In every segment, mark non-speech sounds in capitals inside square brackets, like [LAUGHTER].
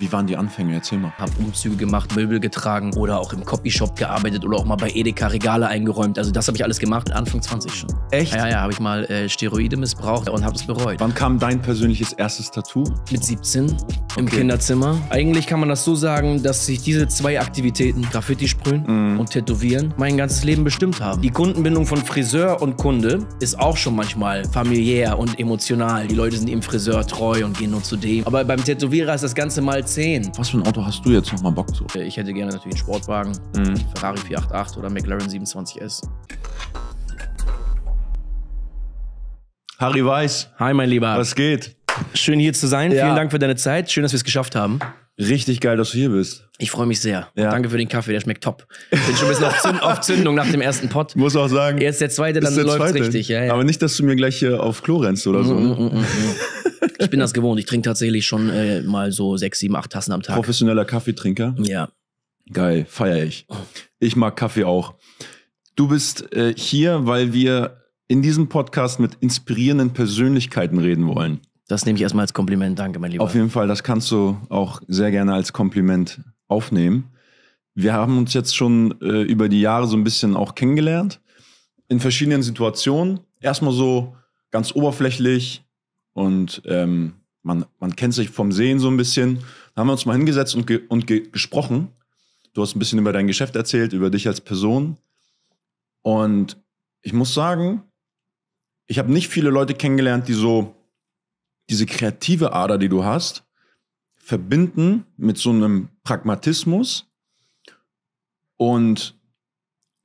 Wie waren die Anfänge? Erzähl mal. Hab Umzüge gemacht, Möbel getragen oder auch im Copyshop gearbeitet oder auch mal bei Edeka Regale eingeräumt. Also das habe ich alles gemacht, Anfang 20 schon. Echt? Ja, ja, ja habe ich mal äh, Steroide missbraucht und habe es bereut. Wann kam dein persönliches erstes Tattoo? Mit 17. Okay. im Kinderzimmer. Eigentlich kann man das so sagen, dass sich diese zwei Aktivitäten, Graffiti sprühen mm. und Tätowieren, mein ganzes Leben bestimmt haben. Die Kundenbindung von Friseur und Kunde ist auch schon manchmal familiär und emotional. Die Leute sind ihm Friseur treu und gehen nur zu dem. Aber beim Tätowierer ist das Ganze mal 10. Was für ein Auto hast du jetzt nochmal Bock zu? Ich hätte gerne natürlich einen Sportwagen, mm. Ferrari 488 oder McLaren 27S. Harry Weiß. Hi, mein Lieber. Was geht? Schön hier zu sein. Ja. Vielen Dank für deine Zeit. Schön, dass wir es geschafft haben. Richtig geil, dass du hier bist. Ich freue mich sehr. Ja. Danke für den Kaffee, der schmeckt top. Bin schon ein bisschen auf, Zündung nach dem ersten Pott. Muss auch sagen. Jetzt der zweite, dann läuft es richtig. Ja, ja. Aber nicht, dass du mir gleich hier auf Klo rennst oder mm, so. Mm, ne? mm, mm, mm, ich bin das gewohnt. Ich trinke tatsächlich schon äh, mal so sechs, sieben, acht Tassen am Tag. Professioneller Kaffeetrinker. Ja. Geil, feiere ich. Ich mag Kaffee auch. Du bist äh, hier, weil wir in diesem Podcast mit inspirierenden Persönlichkeiten reden wollen. Das nehme ich erstmal als Kompliment. Danke, mein Lieber. Auf jeden Fall, das kannst du auch sehr gerne als Kompliment aufnehmen. Wir haben uns jetzt schon äh, über die Jahre so ein bisschen auch kennengelernt. In verschiedenen Situationen. Erstmal so ganz oberflächlich und ähm, man, man kennt sich vom Sehen so ein bisschen. Da haben wir uns mal hingesetzt und, ge und ge gesprochen. Du hast ein bisschen über dein Geschäft erzählt, über dich als Person. Und ich muss sagen, ich habe nicht viele Leute kennengelernt, die so diese kreative Ader, die du hast, verbinden mit so einem Pragmatismus und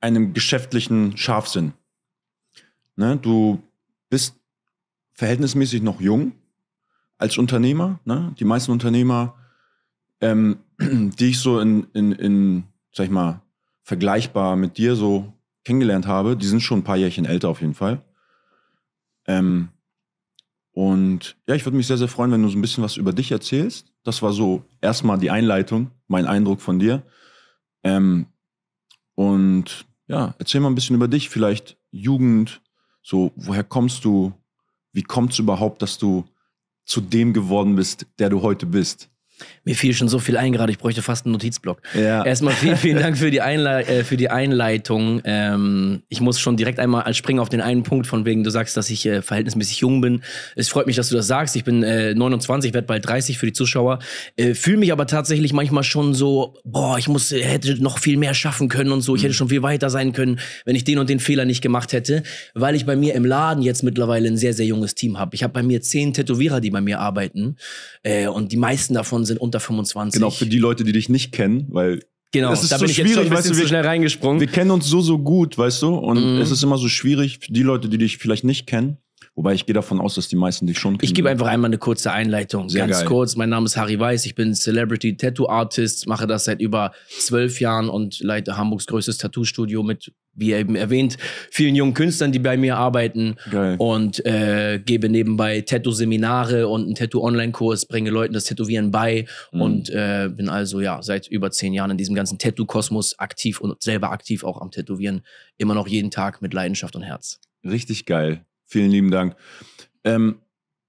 einem geschäftlichen Scharfsinn. Ne, du bist verhältnismäßig noch jung als Unternehmer. Ne? Die meisten Unternehmer, ähm, [CLEARS THROAT] die ich so in, in, in, sag ich mal, vergleichbar mit dir so kennengelernt habe, die sind schon ein paar Jährchen älter auf jeden Fall. Ähm, und ja, ich würde mich sehr, sehr freuen, wenn du so ein bisschen was über dich erzählst. Das war so erstmal die Einleitung, mein Eindruck von dir. Ähm, und ja, erzähl mal ein bisschen über dich, vielleicht Jugend, so, woher kommst du? Wie kommt es überhaupt, dass du zu dem geworden bist, der du heute bist? Mir fiel schon so viel ein gerade, ich bräuchte fast einen Notizblock. Ja. Erstmal [LAUGHS] vielen, vielen Dank für die, Einle äh, für die Einleitung. Ähm, ich muss schon direkt einmal als springen auf den einen Punkt, von wegen du sagst, dass ich äh, verhältnismäßig jung bin. Es freut mich, dass du das sagst. Ich bin äh, 29, werde bald 30 für die Zuschauer. Äh, Fühle mich aber tatsächlich manchmal schon so, boah, ich muss, äh, hätte noch viel mehr schaffen können und so. Ich mhm. hätte schon viel weiter sein können, wenn ich den und den Fehler nicht gemacht hätte, weil ich bei mir im Laden jetzt mittlerweile ein sehr, sehr junges Team habe. Ich habe bei mir zehn Tätowierer, die bei mir arbeiten äh, und die meisten davon sind unter 25. Genau, für die Leute, die dich nicht kennen, weil Genau, es ist da so bin ich jetzt schon ein bisschen weißt du, zu schnell reingesprungen. Wir kennen uns so, so gut, weißt du? Und mm. es ist immer so schwierig, die Leute, die dich vielleicht nicht kennen, Wobei ich gehe davon aus, dass die meisten dich schon kennen. Ich gebe einfach einmal eine kurze Einleitung. Sehr Ganz geil. kurz. Mein Name ist Harry Weiß. Ich bin Celebrity Tattoo Artist, mache das seit über zwölf Jahren und leite Hamburgs größtes Tattoo Studio mit, wie eben erwähnt, vielen jungen Künstlern, die bei mir arbeiten. Geil. Und äh, gebe nebenbei Tattoo Seminare und einen Tattoo Online Kurs, bringe Leuten das Tätowieren bei mhm. und äh, bin also ja seit über zehn Jahren in diesem ganzen Tattoo Kosmos aktiv und selber aktiv auch am Tätowieren. Immer noch jeden Tag mit Leidenschaft und Herz. Richtig geil. Vielen lieben Dank. Ähm,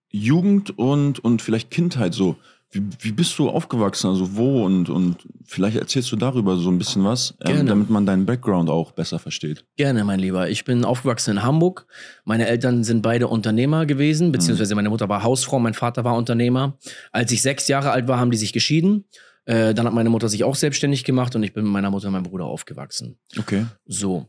Jugend und, und vielleicht Kindheit so. Wie, wie, bist du aufgewachsen? Also wo und, und vielleicht erzählst du darüber so ein bisschen was, ähm, damit man deinen Background auch besser versteht. Gerne, mein Lieber. Ich bin aufgewachsen in Hamburg. Meine Eltern sind beide Unternehmer gewesen, beziehungsweise mhm. meine Mutter war Hausfrau, mein Vater war Unternehmer. Als ich sechs Jahre alt war, haben die sich geschieden. Äh, dann hat meine Mutter sich auch selbstständig gemacht und ich bin mit meiner Mutter und meinem Bruder aufgewachsen. Okay. So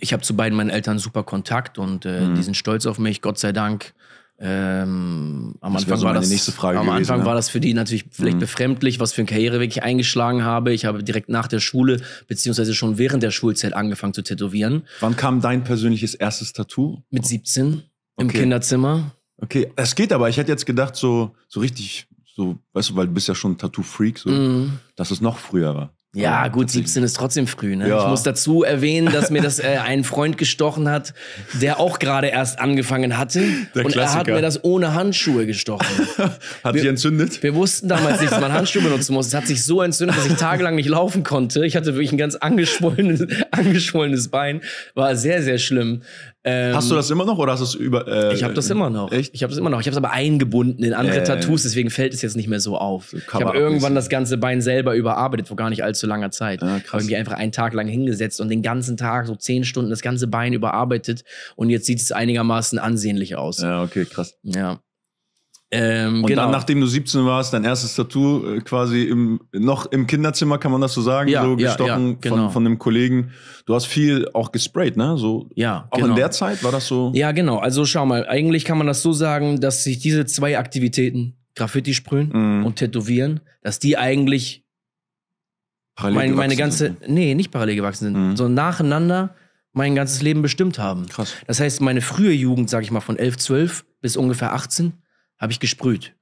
ich habe zu beiden meinen Eltern super Kontakt und äh, mhm. die sind stolz auf mich, Gott sei Dank. Ähm, am das Anfang, so war, das, am gewesen, Anfang ja. war das für die natürlich vielleicht mhm. befremdlich, was für einen Karriereweg ich eingeschlagen habe. Ich habe direkt nach der Schule, beziehungsweise schon während der Schulzeit angefangen zu tätowieren. Wann kam dein persönliches erstes Tattoo? Mit 17 im Kinderzimmer. Okay, es geht aber. Ich hätte jetzt gedacht, so, so richtig, so, weißt du, weil du bist ja schon ein Tattoo-Freak, so, mhm. dass es noch früher war. Ja, gut, 17 ist trotzdem früh. Ne? Ja. Ich muss dazu erwähnen, dass mir das äh, ein Freund gestochen hat, der auch gerade erst angefangen hatte. Der und Klassiker. er hat mir das ohne Handschuhe gestochen. [LAUGHS] hat sich entzündet? Wir wussten damals nicht, dass man Handschuhe benutzen muss. Es hat sich so entzündet, dass ich tagelang nicht laufen konnte. Ich hatte wirklich ein ganz angeschwollenes, [LAUGHS] angeschwollenes Bein. War sehr, sehr schlimm. Ähm, hast du das immer noch oder hast du es über? Äh, ich habe das immer noch. Echt? Ich habe das immer noch. Ich habe es aber eingebunden in andere äh, Tattoos, deswegen fällt es jetzt nicht mehr so auf. ich habe irgendwann das ganze Bein selber überarbeitet vor gar nicht allzu langer Zeit. Ah, habe mich einfach einen Tag lang hingesetzt und den ganzen Tag so zehn Stunden das ganze Bein überarbeitet und jetzt sieht es einigermaßen ansehnlich aus. Ja, okay, krass. Ja. Ähm, und genau. dann, nachdem du 17 warst, dein erstes Tattoo äh, quasi im, noch im Kinderzimmer, kann man das so sagen, ja, so gestochen ja, ja, genau. von, von einem Kollegen. Du hast viel auch gesprayt, ne? So, ja, auch genau. in der Zeit war das so? Ja, genau. Also schau mal, eigentlich kann man das so sagen, dass sich diese zwei Aktivitäten, Graffiti sprühen mhm. und tätowieren, dass die eigentlich parallel mein, meine ganze, sind. Ne? nee, nicht parallel gewachsen sind, mhm. sondern nacheinander mein ganzes Leben bestimmt haben. Krass. Das heißt, meine frühe Jugend, sag ich mal, von 11, 12 bis ungefähr 18, habe ich gesprüht.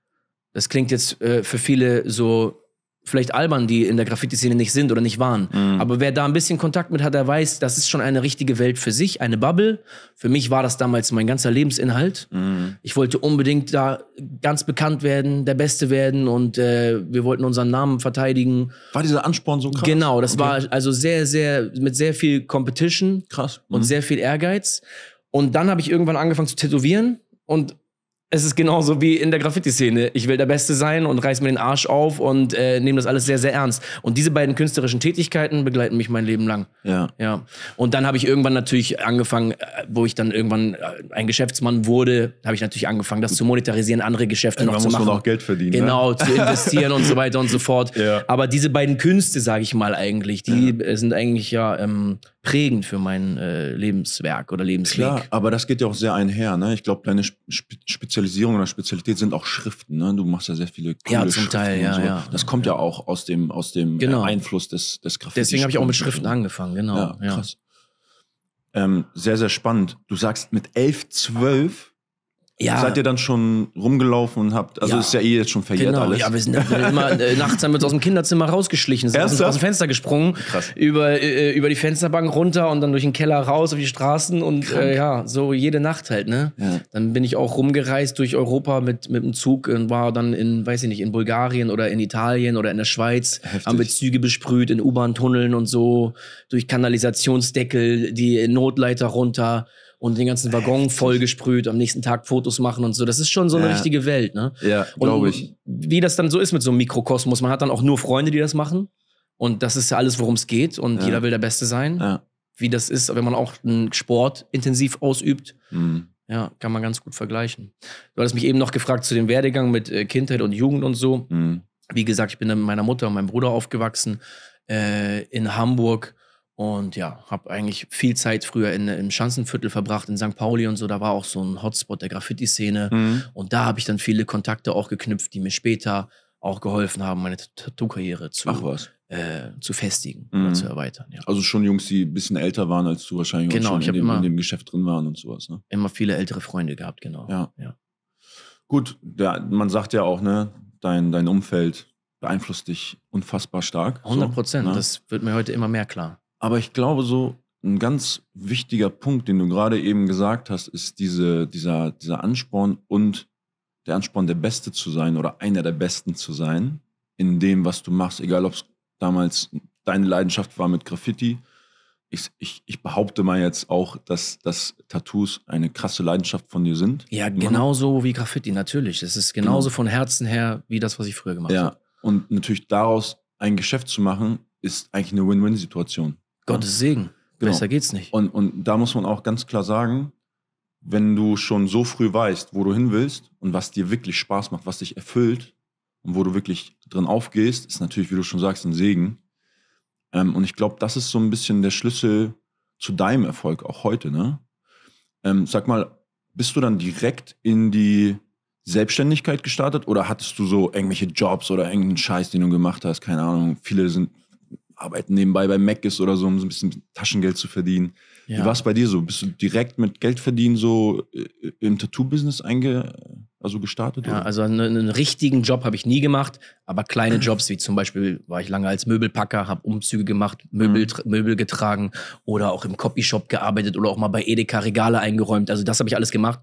Das klingt jetzt äh, für viele so vielleicht albern, die in der Graffiti-Szene nicht sind oder nicht waren. Mhm. Aber wer da ein bisschen Kontakt mit hat, der weiß, das ist schon eine richtige Welt für sich, eine Bubble. Für mich war das damals mein ganzer Lebensinhalt. Mhm. Ich wollte unbedingt da ganz bekannt werden, der Beste werden und äh, wir wollten unseren Namen verteidigen. War dieser Ansporn so krass? Genau, das okay. war also sehr, sehr, mit sehr viel Competition krass. Mhm. und sehr viel Ehrgeiz. Und dann habe ich irgendwann angefangen zu tätowieren und es ist genauso wie in der Graffiti-Szene. Ich will der Beste sein und reiß mir den Arsch auf und äh, nehme das alles sehr, sehr ernst. Und diese beiden künstlerischen Tätigkeiten begleiten mich mein Leben lang. Ja. ja. Und dann habe ich irgendwann natürlich angefangen, äh, wo ich dann irgendwann äh, ein Geschäftsmann wurde, habe ich natürlich angefangen, das zu monetarisieren, andere Geschäfte irgendwann noch zu machen. Man muss auch Geld verdienen. Ne? Genau, ne? zu [LAUGHS] investieren und so weiter und so fort. Ja. Aber diese beiden Künste, sage ich mal eigentlich, die ja. sind eigentlich ja ähm, prägend für mein äh, Lebenswerk oder Lebensweg. Klar, aber das geht ja auch sehr einher. Ne? Ich glaube, deine Spe Spezialisierung oder Spezialität sind auch Schriften. Ne? Du machst ja sehr viele coole Ja, zum Schriften Teil, ja, so. ja. Das kommt ja. auch aus dem, aus dem genau. Einfluss des, des Graffiti. Deswegen habe ich auch mit Schriften angefangen, genau. Ja, krass. Ja. Ähm, sehr, sehr spannend. Du sagst mit elf, zwölf ja. Seid ihr dann schon rumgelaufen und habt, also ja. ist ja eh jetzt schon verjährt genau. alles. Ja, wir sind, wir sind immer, äh, nachts haben wir uns aus dem Kinderzimmer rausgeschlichen, sind aus, aus, dem Fenster gesprungen, Über, äh, über die Fensterbank runter und dann durch den Keller raus auf die Straßen und äh, ja, so jede Nacht halt, ne? Ja. Dann bin ich auch rumgereist durch Europa mit, mit dem Zug und war dann in, weiß ich nicht, in Bulgarien oder in Italien oder in der Schweiz, Heftig. haben wir Züge besprüht in U-Bahn-Tunneln und so, durch Kanalisationsdeckel, die Notleiter runter und den ganzen Waggon vollgesprüht, am nächsten Tag Fotos machen und so. Das ist schon so eine ja. richtige Welt, ne? Ja, glaube ich. Wie das dann so ist mit so einem Mikrokosmos. Man hat dann auch nur Freunde, die das machen. Und das ist ja alles, worum es geht. Und ja. jeder will der Beste sein. Ja. Wie das ist, wenn man auch einen Sport intensiv ausübt. Mhm. Ja, kann man ganz gut vergleichen. Du hattest mich eben noch gefragt zu dem Werdegang mit äh, Kindheit und Jugend und so. Mhm. Wie gesagt, ich bin dann mit meiner Mutter und meinem Bruder aufgewachsen äh, in Hamburg und ja, habe eigentlich viel Zeit früher in, im Schanzenviertel verbracht, in St. Pauli und so. Da war auch so ein Hotspot der Graffiti-Szene. Mhm. Und da habe ich dann viele Kontakte auch geknüpft, die mir später auch geholfen haben, meine Tattoo-Karriere zu, äh, zu festigen mhm. oder zu erweitern. Ja. Also schon Jungs, die ein bisschen älter waren als du wahrscheinlich genau, ich in, dem, immer, in dem Geschäft drin waren und sowas. Ne? Immer viele ältere Freunde gehabt, genau. Ja. ja. Gut, der, man sagt ja auch, ne, dein, dein Umfeld beeinflusst dich unfassbar stark. 100 Prozent, so, ne? das wird mir heute immer mehr klar. Aber ich glaube, so ein ganz wichtiger Punkt, den du gerade eben gesagt hast, ist diese, dieser, dieser Ansporn und der Ansporn, der Beste zu sein oder einer der Besten zu sein in dem, was du machst, egal ob es damals deine Leidenschaft war mit Graffiti. Ich, ich, ich behaupte mal jetzt auch, dass, dass Tattoos eine krasse Leidenschaft von dir sind. Ja, genauso wie Graffiti, natürlich. Es ist genauso genau. von Herzen her wie das, was ich früher gemacht ja. habe. Ja, und natürlich daraus ein Geschäft zu machen, ist eigentlich eine Win-Win-Situation. Gottes Segen. Genau. Besser geht's nicht. Und, und da muss man auch ganz klar sagen, wenn du schon so früh weißt, wo du hin willst und was dir wirklich Spaß macht, was dich erfüllt und wo du wirklich drin aufgehst, ist natürlich, wie du schon sagst, ein Segen. Ähm, und ich glaube, das ist so ein bisschen der Schlüssel zu deinem Erfolg auch heute. Ne? Ähm, sag mal, bist du dann direkt in die Selbstständigkeit gestartet oder hattest du so irgendwelche Jobs oder irgendeinen Scheiß, den du gemacht hast? Keine Ahnung. Viele sind arbeiten nebenbei bei Mac ist oder so, um so ein bisschen Taschengeld zu verdienen. Ja. Wie war es bei dir so? Bist du direkt mit Geldverdienen so äh, im Tattoo-Business einge also gestartet? Ja, oder? also einen, einen richtigen Job habe ich nie gemacht, aber kleine Jobs, wie zum Beispiel war ich lange als Möbelpacker, habe Umzüge gemacht, Möbel, mhm. Möbel getragen oder auch im Copyshop gearbeitet oder auch mal bei Edeka Regale eingeräumt. Also das habe ich alles gemacht.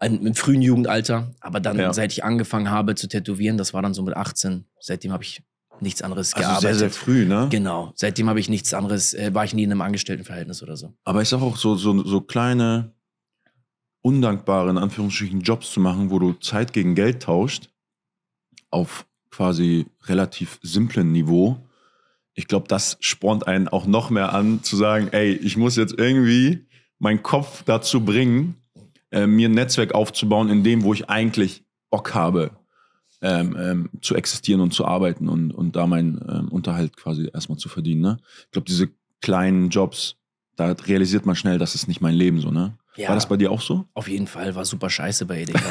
Ein, Im frühen Jugendalter, aber dann, ja. seit ich angefangen habe zu tätowieren, das war dann so mit 18, seitdem habe ich nichts anderes also gearbeitet. Sehr, sehr früh, ne? Genau. Seitdem habe ich nichts anderes, äh, war ich nie in einem Angestelltenverhältnis oder so. Aber ich sage auch so, so, so kleine, undankbare, in Anführungsstrichen, Jobs zu machen, wo du Zeit gegen Geld tauscht, auf quasi relativ simplen Niveau. Ich glaube, das spornt einen auch noch mehr an, zu sagen, ey, ich muss jetzt irgendwie meinen Kopf dazu bringen, äh, mir ein Netzwerk aufzubauen, in dem, wo ich eigentlich Bock habe ähm, ähm, zu existieren und zu arbeiten und, und da meinen ähm, Unterhalt quasi erstmal zu verdienen. Ne? Ich glaube, diese kleinen Jobs, da realisiert man schnell, das ist nicht mein Leben so, ne? Ja, war das bei dir auch so? Auf jeden Fall, war super scheiße bei Edeka.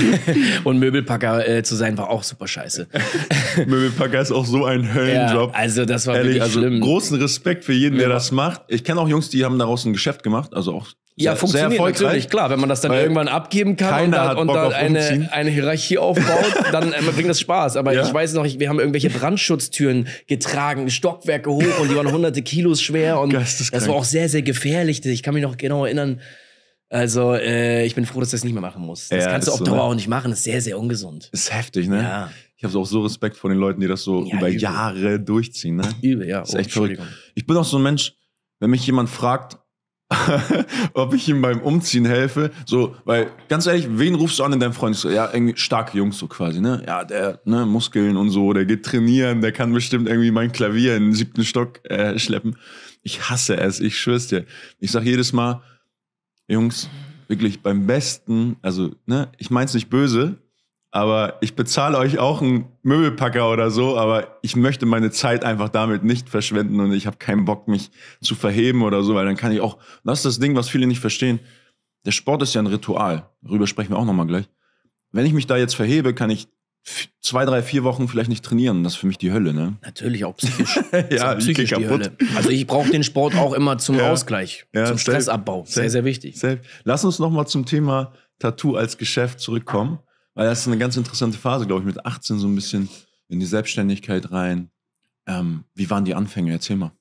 [LAUGHS] und Möbelpacker äh, zu sein war auch super scheiße. [LAUGHS] Möbelpacker ist auch so ein Höllenjob. Ja, also das war Ehrlich, wirklich also schlimm. Großen Respekt für jeden, der das macht. Ich kenne auch Jungs, die haben daraus ein Geschäft gemacht, also auch ja, funktioniert sehr natürlich, klar. Wenn man das dann irgendwann abgeben kann und da, und da eine, eine Hierarchie aufbaut, [LAUGHS] dann äh, bringt das Spaß. Aber ja. ich weiß noch, ich, wir haben irgendwelche Brandschutztüren getragen, Stockwerke hoch und die waren hunderte Kilos schwer und das war auch sehr, sehr gefährlich. Ich kann mich noch genau erinnern. Also, äh, ich bin froh, dass du das nicht mehr machen musst. Das ja, kannst du auf so, Dauer ne? auch nicht machen. Das ist sehr, sehr ungesund. Ist heftig, ne? Ja. Ich habe auch so Respekt vor den Leuten, die das so ja, über übel. Jahre durchziehen, ne? Übel, ja. Das Ist oh, echt verrückt. Ich bin auch so ein Mensch, wenn mich jemand fragt, [LAUGHS] ob ich ihm beim Umziehen helfe. So, weil, ganz ehrlich, wen rufst du an in deinem Freund? Ja, irgendwie starke Jungs so quasi, ne? Ja, der, ne, Muskeln und so, der geht trainieren, der kann bestimmt irgendwie mein Klavier in den siebten Stock äh, schleppen. Ich hasse es, ich schwör's dir. Ich sag jedes Mal, Jungs, wirklich beim besten, also, ne, ich mein's nicht böse, aber ich bezahle euch auch einen Möbelpacker oder so, aber ich möchte meine Zeit einfach damit nicht verschwenden und ich habe keinen Bock, mich zu verheben oder so, weil dann kann ich auch, das ist das Ding, was viele nicht verstehen. Der Sport ist ja ein Ritual. Darüber sprechen wir auch nochmal gleich. Wenn ich mich da jetzt verhebe, kann ich zwei, drei, vier Wochen vielleicht nicht trainieren. Das ist für mich die Hölle, ne? Natürlich auch psychisch. [LAUGHS] ja, auch psychisch die Hölle. Also ich brauche den Sport auch immer zum ja. Ausgleich, ja, zum Stressabbau. Sehr, sehr wichtig. Lass uns nochmal zum Thema Tattoo als Geschäft zurückkommen. Weil das ist eine ganz interessante Phase, glaube ich, mit 18 so ein bisschen in die Selbstständigkeit rein. Ähm, wie waren die Anfänge? Erzähl mal.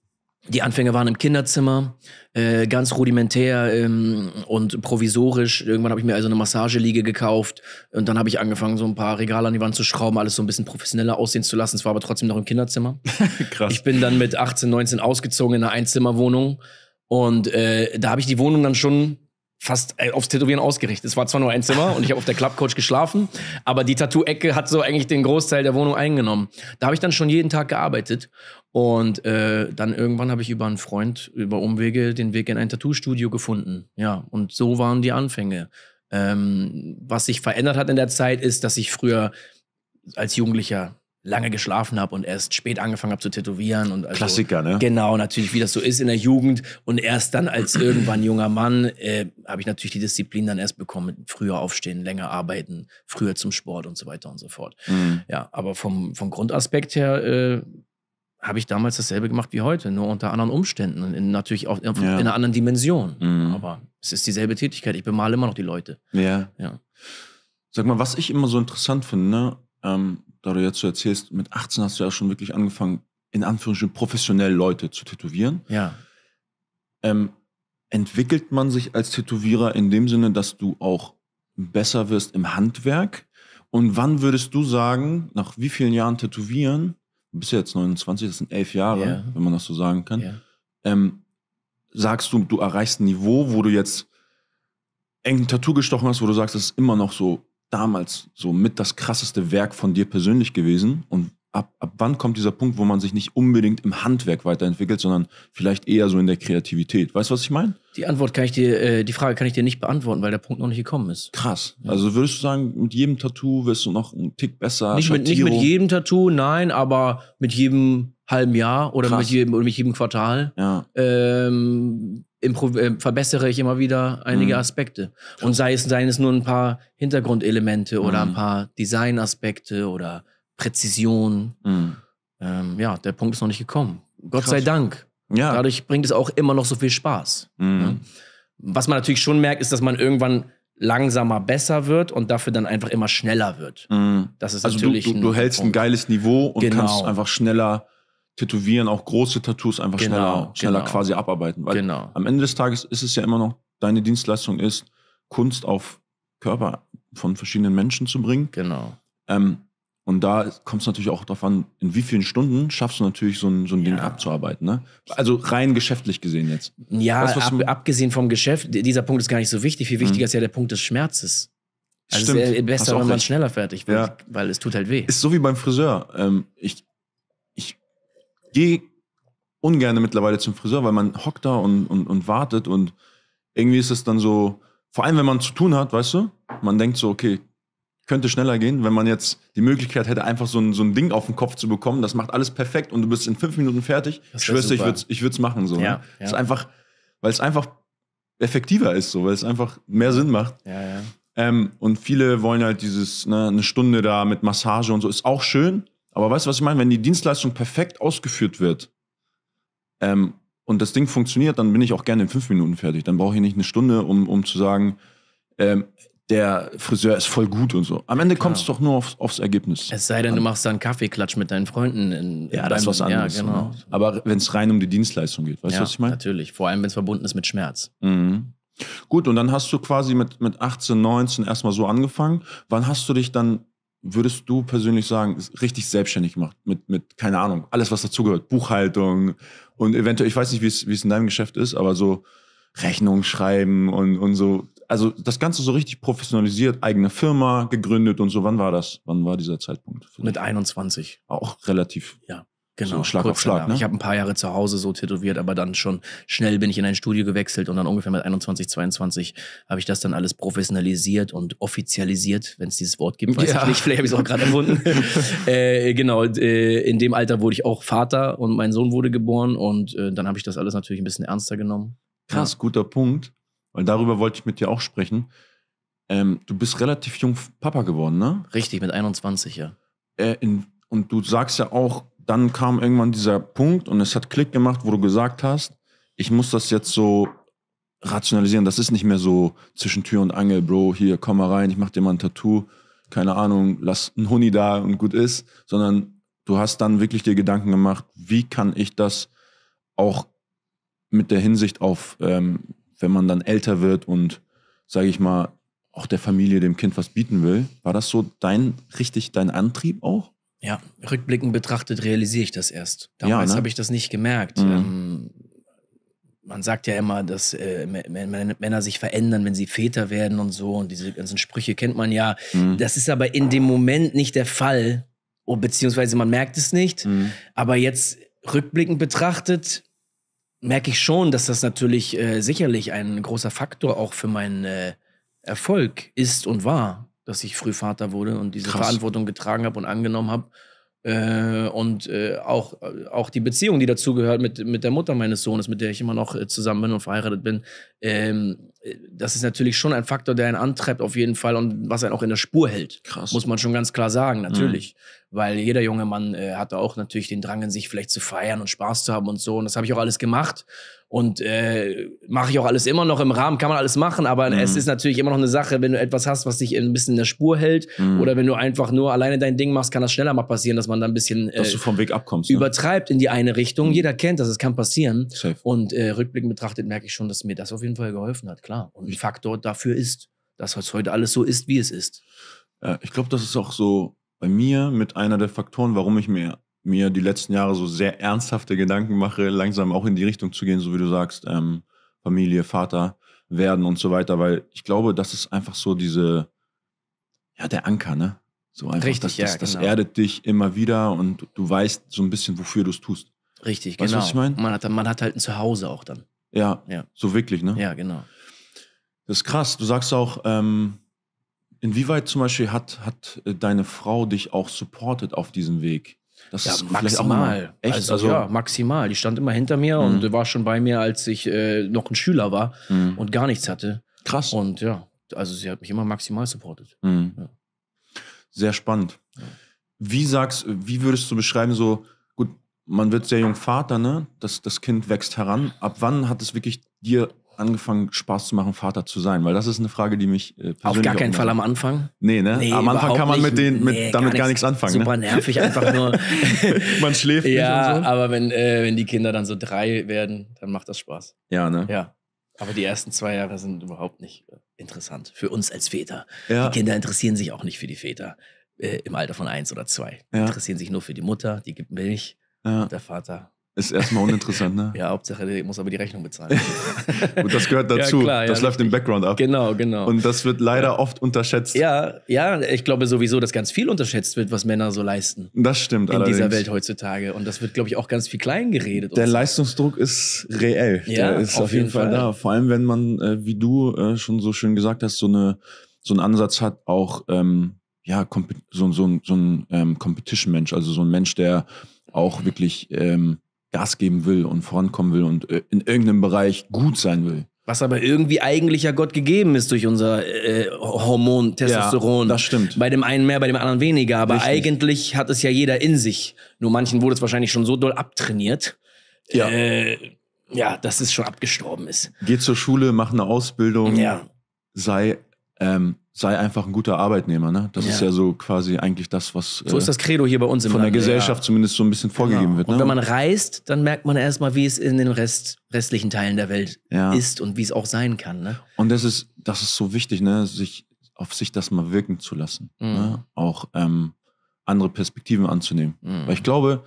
Die Anfänge waren im Kinderzimmer, äh, ganz rudimentär ähm, und provisorisch. Irgendwann habe ich mir also eine Massageliege gekauft und dann habe ich angefangen, so ein paar Regale an die Wand zu schrauben, alles so ein bisschen professioneller aussehen zu lassen. Es war aber trotzdem noch im Kinderzimmer. [LAUGHS] Krass. Ich bin dann mit 18, 19 ausgezogen in eine Einzimmerwohnung und äh, da habe ich die Wohnung dann schon fast äh, aufs Tätowieren ausgerichtet. Es war zwar nur ein Zimmer und ich habe auf der Clubcoach geschlafen, aber die Tattoo-Ecke hat so eigentlich den Großteil der Wohnung eingenommen. Da habe ich dann schon jeden Tag gearbeitet und äh, dann irgendwann habe ich über einen Freund, über Umwege, den Weg in ein Tattoo-Studio gefunden. Ja, und so waren die Anfänge. Ähm, was sich verändert hat in der Zeit ist, dass ich früher als Jugendlicher lange geschlafen habe und erst spät angefangen habe zu tätowieren und also, Klassiker, ne? Genau, natürlich, wie das so ist in der Jugend und erst dann als irgendwann junger Mann äh, habe ich natürlich die Disziplin dann erst bekommen, früher aufstehen, länger arbeiten, früher zum Sport und so weiter und so fort. Mhm. Ja, aber vom vom Grundaspekt her äh, habe ich damals dasselbe gemacht wie heute, nur unter anderen Umständen und in, natürlich auch in, ja. in, einer anderen Dimension. Mhm. Aber es ist dieselbe Tätigkeit. Ich bemale immer noch die Leute. Ja. ja. Sag mal, was ich immer so interessant finde, ne? ähm, da du jetzt so erzählst, mit 18 hast du ja schon wirklich angefangen, in Anführungsstrichen professionell Leute zu tätowieren. Ja. Ähm, entwickelt man sich als Tätowierer in dem Sinne, dass du auch besser wirst im Handwerk? Und wann würdest du sagen, nach wie vielen Jahren Tätowieren, du bist ja jetzt 29, das sind elf Jahre, yeah. wenn man das so sagen kann, yeah. ähm, sagst du, du erreichst ein Niveau, wo du jetzt eng Tattoo gestochen hast, wo du sagst, das ist immer noch so damals so mit das krasseste Werk von dir persönlich gewesen? Und ab, ab wann kommt dieser Punkt, wo man sich nicht unbedingt im Handwerk weiterentwickelt, sondern vielleicht eher so in der Kreativität? Weißt du, was ich meine? Die Antwort kann ich dir, äh, die Frage kann ich dir nicht beantworten, weil der Punkt noch nicht gekommen ist. Krass. Ja. Also würdest du sagen, mit jedem Tattoo wirst du noch einen Tick besser? Nicht mit, nicht mit jedem Tattoo, nein, aber mit jedem halben Jahr oder mit jedem, mit jedem Quartal. Ja. Ähm, Impro äh, verbessere ich immer wieder einige mhm. Aspekte. Und sei es, seien es nur ein paar Hintergrundelemente oder mhm. ein paar Designaspekte oder Präzision. Mhm. Ähm, ja, der Punkt ist noch nicht gekommen. Gott Krass. sei Dank. Ja. Dadurch bringt es auch immer noch so viel Spaß. Ja? Mhm. Ne? Was man natürlich schon merkt, ist, dass man irgendwann langsamer besser wird und dafür dann einfach immer schneller wird. Mhm. Das ist also natürlich. Du, du, du hältst Punkt. ein geiles Niveau und genau. kannst einfach schneller Tätowieren, auch große Tattoos einfach genau, schneller, schneller genau. quasi abarbeiten. Weil genau. am Ende des Tages ist es ja immer noch, deine Dienstleistung ist, Kunst auf Körper von verschiedenen Menschen zu bringen. Genau. Ähm, und da kommt es natürlich auch darauf an, in wie vielen Stunden schaffst du natürlich so ein, so ein ja. Ding abzuarbeiten. Ne? Also rein geschäftlich gesehen jetzt. Ja, weißt, ab, abgesehen vom Geschäft, dieser Punkt ist gar nicht so wichtig. Viel wichtiger mhm. ist ja der Punkt des Schmerzes. Also Stimmt. Es ist besser, wenn man recht. schneller fertig wird, ja. weil es tut halt weh. Ist so wie beim Friseur. Ähm, ich gehe ungern mittlerweile zum Friseur, weil man hockt da und, und, und wartet und irgendwie ist es dann so, vor allem wenn man zu tun hat, weißt du, man denkt so, okay, könnte schneller gehen, wenn man jetzt die Möglichkeit hätte, einfach so ein, so ein Ding auf den Kopf zu bekommen, das macht alles perfekt und du bist in fünf Minuten fertig. Das Schwester, ich würde ich würd's machen. So, ja, ne? ja. Ist einfach, weil es einfach effektiver ist, so, weil es einfach mehr Sinn macht. Ja, ja. Ähm, und viele wollen halt dieses, ne, eine Stunde da mit Massage und so, ist auch schön, aber weißt du, was ich meine? Wenn die Dienstleistung perfekt ausgeführt wird ähm, und das Ding funktioniert, dann bin ich auch gerne in fünf Minuten fertig. Dann brauche ich nicht eine Stunde, um, um zu sagen, ähm, der Friseur ist voll gut und so. Am Ende kommt es doch nur aufs, aufs, Ergebnis. Es sei denn, du machst da einen Kaffeeklatsch mit deinen Freunden. In, ja, das ist was anderes. Ja, genau. Ne? Aber wenn es rein um die Dienstleistung geht, weißt du, ja, was ich meine? Natürlich, vor allem, wenn es verbunden ist mit Schmerz. Mhm. Gut, und dann hast du quasi mit, mit 18, 19 erstmal so angefangen. Wann hast du dich dann würdest du persönlich sagen, richtig selbstständig gemacht mit, mit, keine Ahnung, alles, was dazugehört, Buchhaltung und eventuell, ich weiß nicht, wie es in deinem Geschäft ist, aber so Rechnung schreiben und, und so, also das Ganze so richtig professionalisiert, eigene Firma gegründet und so. Wann war das? Wann war dieser Zeitpunkt? Mit 21. Auch relativ. Ja. Genau, so Schlag auf Schlag. Ne? Ich habe ein paar Jahre zu Hause so tätowiert, aber dann schon schnell bin ich in ein Studio gewechselt und dann ungefähr mit 21, 22 habe ich das dann alles professionalisiert und offizialisiert, wenn es dieses Wort gibt, weiß ja. ich nicht, vielleicht habe ich es auch gerade erfunden. [LAUGHS] äh, genau, äh, in dem Alter wurde ich auch Vater und mein Sohn wurde geboren und äh, dann habe ich das alles natürlich ein bisschen ernster genommen. Krass, ja. guter Punkt, weil darüber wollte ich mit dir auch sprechen. Ähm, du bist relativ jung Papa geworden, ne? Richtig, mit 21, ja. Äh, in, und du sagst ja auch, dann kam irgendwann dieser Punkt und es hat Klick gemacht, wo du gesagt hast, ich muss das jetzt so rationalisieren. Das ist nicht mehr so zwischen Tür und Angel, Bro, hier, komm mal rein, ich mach dir mal ein Tattoo, keine Ahnung, lass einen Huni da und gut ist, sondern du hast dann wirklich dir Gedanken gemacht, wie kann ich das auch mit der Hinsicht auf, ähm, wenn man dann älter wird und, sage ich mal, auch der Familie, dem Kind was bieten will. War das so dein, richtig dein Antrieb auch? Ja, rückblickend betrachtet realisiere ich das erst. Damals ja, ne? habe ich das nicht gemerkt. Mhm. Ähm, man sagt ja immer, dass äh, Männer sich verändern, wenn sie Väter werden und so. Und diese ganzen Sprüche kennt man ja. Mhm. Das ist aber in dem Moment nicht der Fall. Oh, beziehungsweise man merkt es nicht. Mhm. Aber jetzt rückblickend betrachtet, merke ich schon, dass das natürlich äh, sicherlich ein großer Faktor auch für meinen äh, Erfolg ist und war dass ich früh Vater wurde und diese Krass. Verantwortung getragen habe und angenommen habe. Äh, und äh, auch, äh, auch die Beziehung, die dazugehört mit, mit der Mutter meines Sohnes, mit der ich immer noch äh, zusammen bin und verheiratet bin, ähm, äh, das ist natürlich schon ein Faktor, der einen antreibt auf jeden Fall und was einen auch in der Spur hält. Krass. Muss man schon ganz klar sagen, mhm. natürlich. Mhm. Weil jeder junge Mann äh, hatte auch natürlich den Drang in sich vielleicht zu feiern und Spaß zu haben und so. Und das habe ich auch alles gemacht und äh, mache ich auch alles immer noch im Rahmen, kann man alles machen, aber mhm. es ist natürlich immer noch eine Sache, wenn du etwas hast, was dich ein bisschen in der Spur hält mhm. oder wenn du einfach nur alleine dein Ding machst, kann das schneller mal passieren, dass man da ein bisschen äh, dass du vom Weg abkommst, ne? übertreibt ne? in die eine Richtung. Mhm. Jeder kennt das, es kann passieren. Safe. Und äh, rückblickend betrachtet merke ich schon, dass mir das auf jeden Fall geholfen hat, klar. Und ein Faktor dafür ist, dass es heute alles so ist, wie es ist. Ja, ich glaube, das ist auch so bei mir mit einer der Faktoren, warum ich mir mir die letzten Jahre so sehr ernsthafte Gedanken mache, langsam auch in die Richtung zu gehen, so wie du sagst, ähm, Familie, Vater werden und so weiter, weil ich glaube, das ist einfach so diese, ja, der Anker, ne? So einfach, Richtig, das, das, ja, genau. das erdet dich immer wieder und du, du weißt so ein bisschen, wofür du es tust. Richtig, weißt, genau. Was ich mein? man, hat, man hat halt ein Zuhause auch dann. Ja, ja, so wirklich, ne? Ja, genau. Das ist krass. Du sagst auch, ähm, inwieweit zum Beispiel hat, hat äh, deine Frau dich auch supportet auf diesem Weg? Das ja, ist maximal. Echt? Also, also, ja, maximal. Die stand immer hinter mir mhm. und war schon bei mir, als ich äh, noch ein Schüler war mhm. und gar nichts hatte. Krass. Und ja, also sie hat mich immer maximal supportet. Mhm. Ja. Sehr spannend. Wie sagst, wie würdest du beschreiben, so, gut, man wird sehr jung Vater, ne? Das, das Kind wächst heran. Ab wann hat es wirklich dir angefangen, Spaß zu machen, Vater zu sein? Weil das ist eine Frage, die mich äh, persönlich Auf gar keinen Fall am Anfang. Nee, ne? Nee, am Anfang kann man mit den, mit, nee, damit gar nichts, anfangen. Super ne? nervig, einfach nur. [LAUGHS] man schläft ja, nicht so. aber wenn, äh, wenn die Kinder dann so drei werden, dann macht das Spaß. Ja, ne? Ja. Aber die ersten zwei Jahre sind überhaupt nicht äh, interessant für uns als Väter. Ja. Die Kinder interessieren sich auch nicht für die Väter äh, im Alter von eins oder zwei. Ja. Interessieren sich nur für die Mutter, die gibt Milch. Ja. der Vater ist erstmal uninteressant, ne? ja, Hauptsache, ich muss aber die Rechnung bezahlen. und [LAUGHS] das gehört dazu. Ja, klar, das ja, läuft im Background ab. Genau, genau. Und das wird leider ja. oft unterschätzt. Ja, ja, ich glaube sowieso, dass ganz viel unterschätzt wird, was Männer so leisten. Das stimmt, In allerdings. dieser Welt heutzutage. Und das wird, glaube ich, auch ganz viel klein geredet. Der so. Leistungsdruck ist reell. Ja, Der ist auf, auf jeden Fall, Fall, da. Vor allem, wenn man, äh, wie du äh, schon so schön gesagt hast, so, eine, so einen Ansatz hat, auch ähm, ja, so, so, so ein ähm, Competition-Mensch, also so ein Mensch, der auch wirklich ähm, Gas geben will und vorankommen will und äh, in irgendeinem Bereich gut sein will. Was aber irgendwie eigentlich ja Gott gegeben ist durch unser äh, Hormon Testosteron. Ja, das stimmt. Bei dem einen mehr, bei dem anderen weniger. Aber Richtig. eigentlich hat es ja jeder in sich. Nur manchen wurde es wahrscheinlich schon so doll abtrainiert. Ja. Äh, ja, dass es schon abgestorben ist. Geh zur Schule, mach eine Ausbildung. Ja. Sei ähm, sei einfach ein guter Arbeitnehmer. Ne? Das ja. ist ja so quasi eigentlich das, was so ist äh, das Credo hier bei uns von Lande, der Gesellschaft ja. zumindest so ein bisschen genau. vorgegeben genau. wird. Ne? Und wenn man reist, dann merkt man erstmal, wie es in den Rest, restlichen Teilen der Welt ja. ist und wie es auch sein kann. Ne? Und das ist, das ist so wichtig, ne? sich auf sich das mal wirken zu lassen. Ne? Mhm. Ne? Auch ähm, andere Perspektiven anzunehmen. Mhm. Weil ich glaube,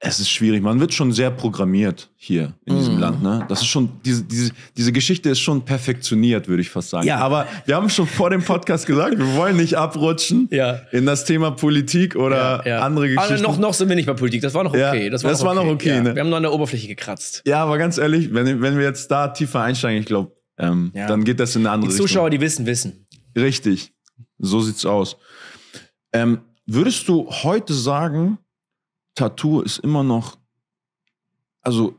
es ist schwierig. Man wird schon sehr programmiert hier in diesem mm. Land. Ne? Das ist schon, diese, diese, diese Geschichte ist schon perfektioniert, würde ich fast sagen. Ja. Aber wir haben schon vor dem Podcast gesagt, wir wollen nicht abrutschen ja. in das Thema Politik oder ja, ja. andere ah, Geschichten. Aber noch, noch sind wir nicht bei Politik. Das war noch okay. das war das noch okay. noch okay ne? Wir haben nur an der Oberfläche gekratzt. Ja, aber ganz ehrlich, wenn, wenn wir jetzt da tiefer einsteigen, ich glaube, ähm, dann geht das in eine andere Richtung. Die Zuschauer, Richtung. die wissen, wissen. Richtig. So sieht's aus. Ähm, würdest du heute sagen, Tattoo ist immer noch, also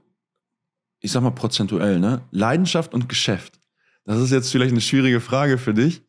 ich sag mal prozentuell, ne? Leidenschaft und Geschäft. Das ist jetzt vielleicht eine schwierige Frage für dich,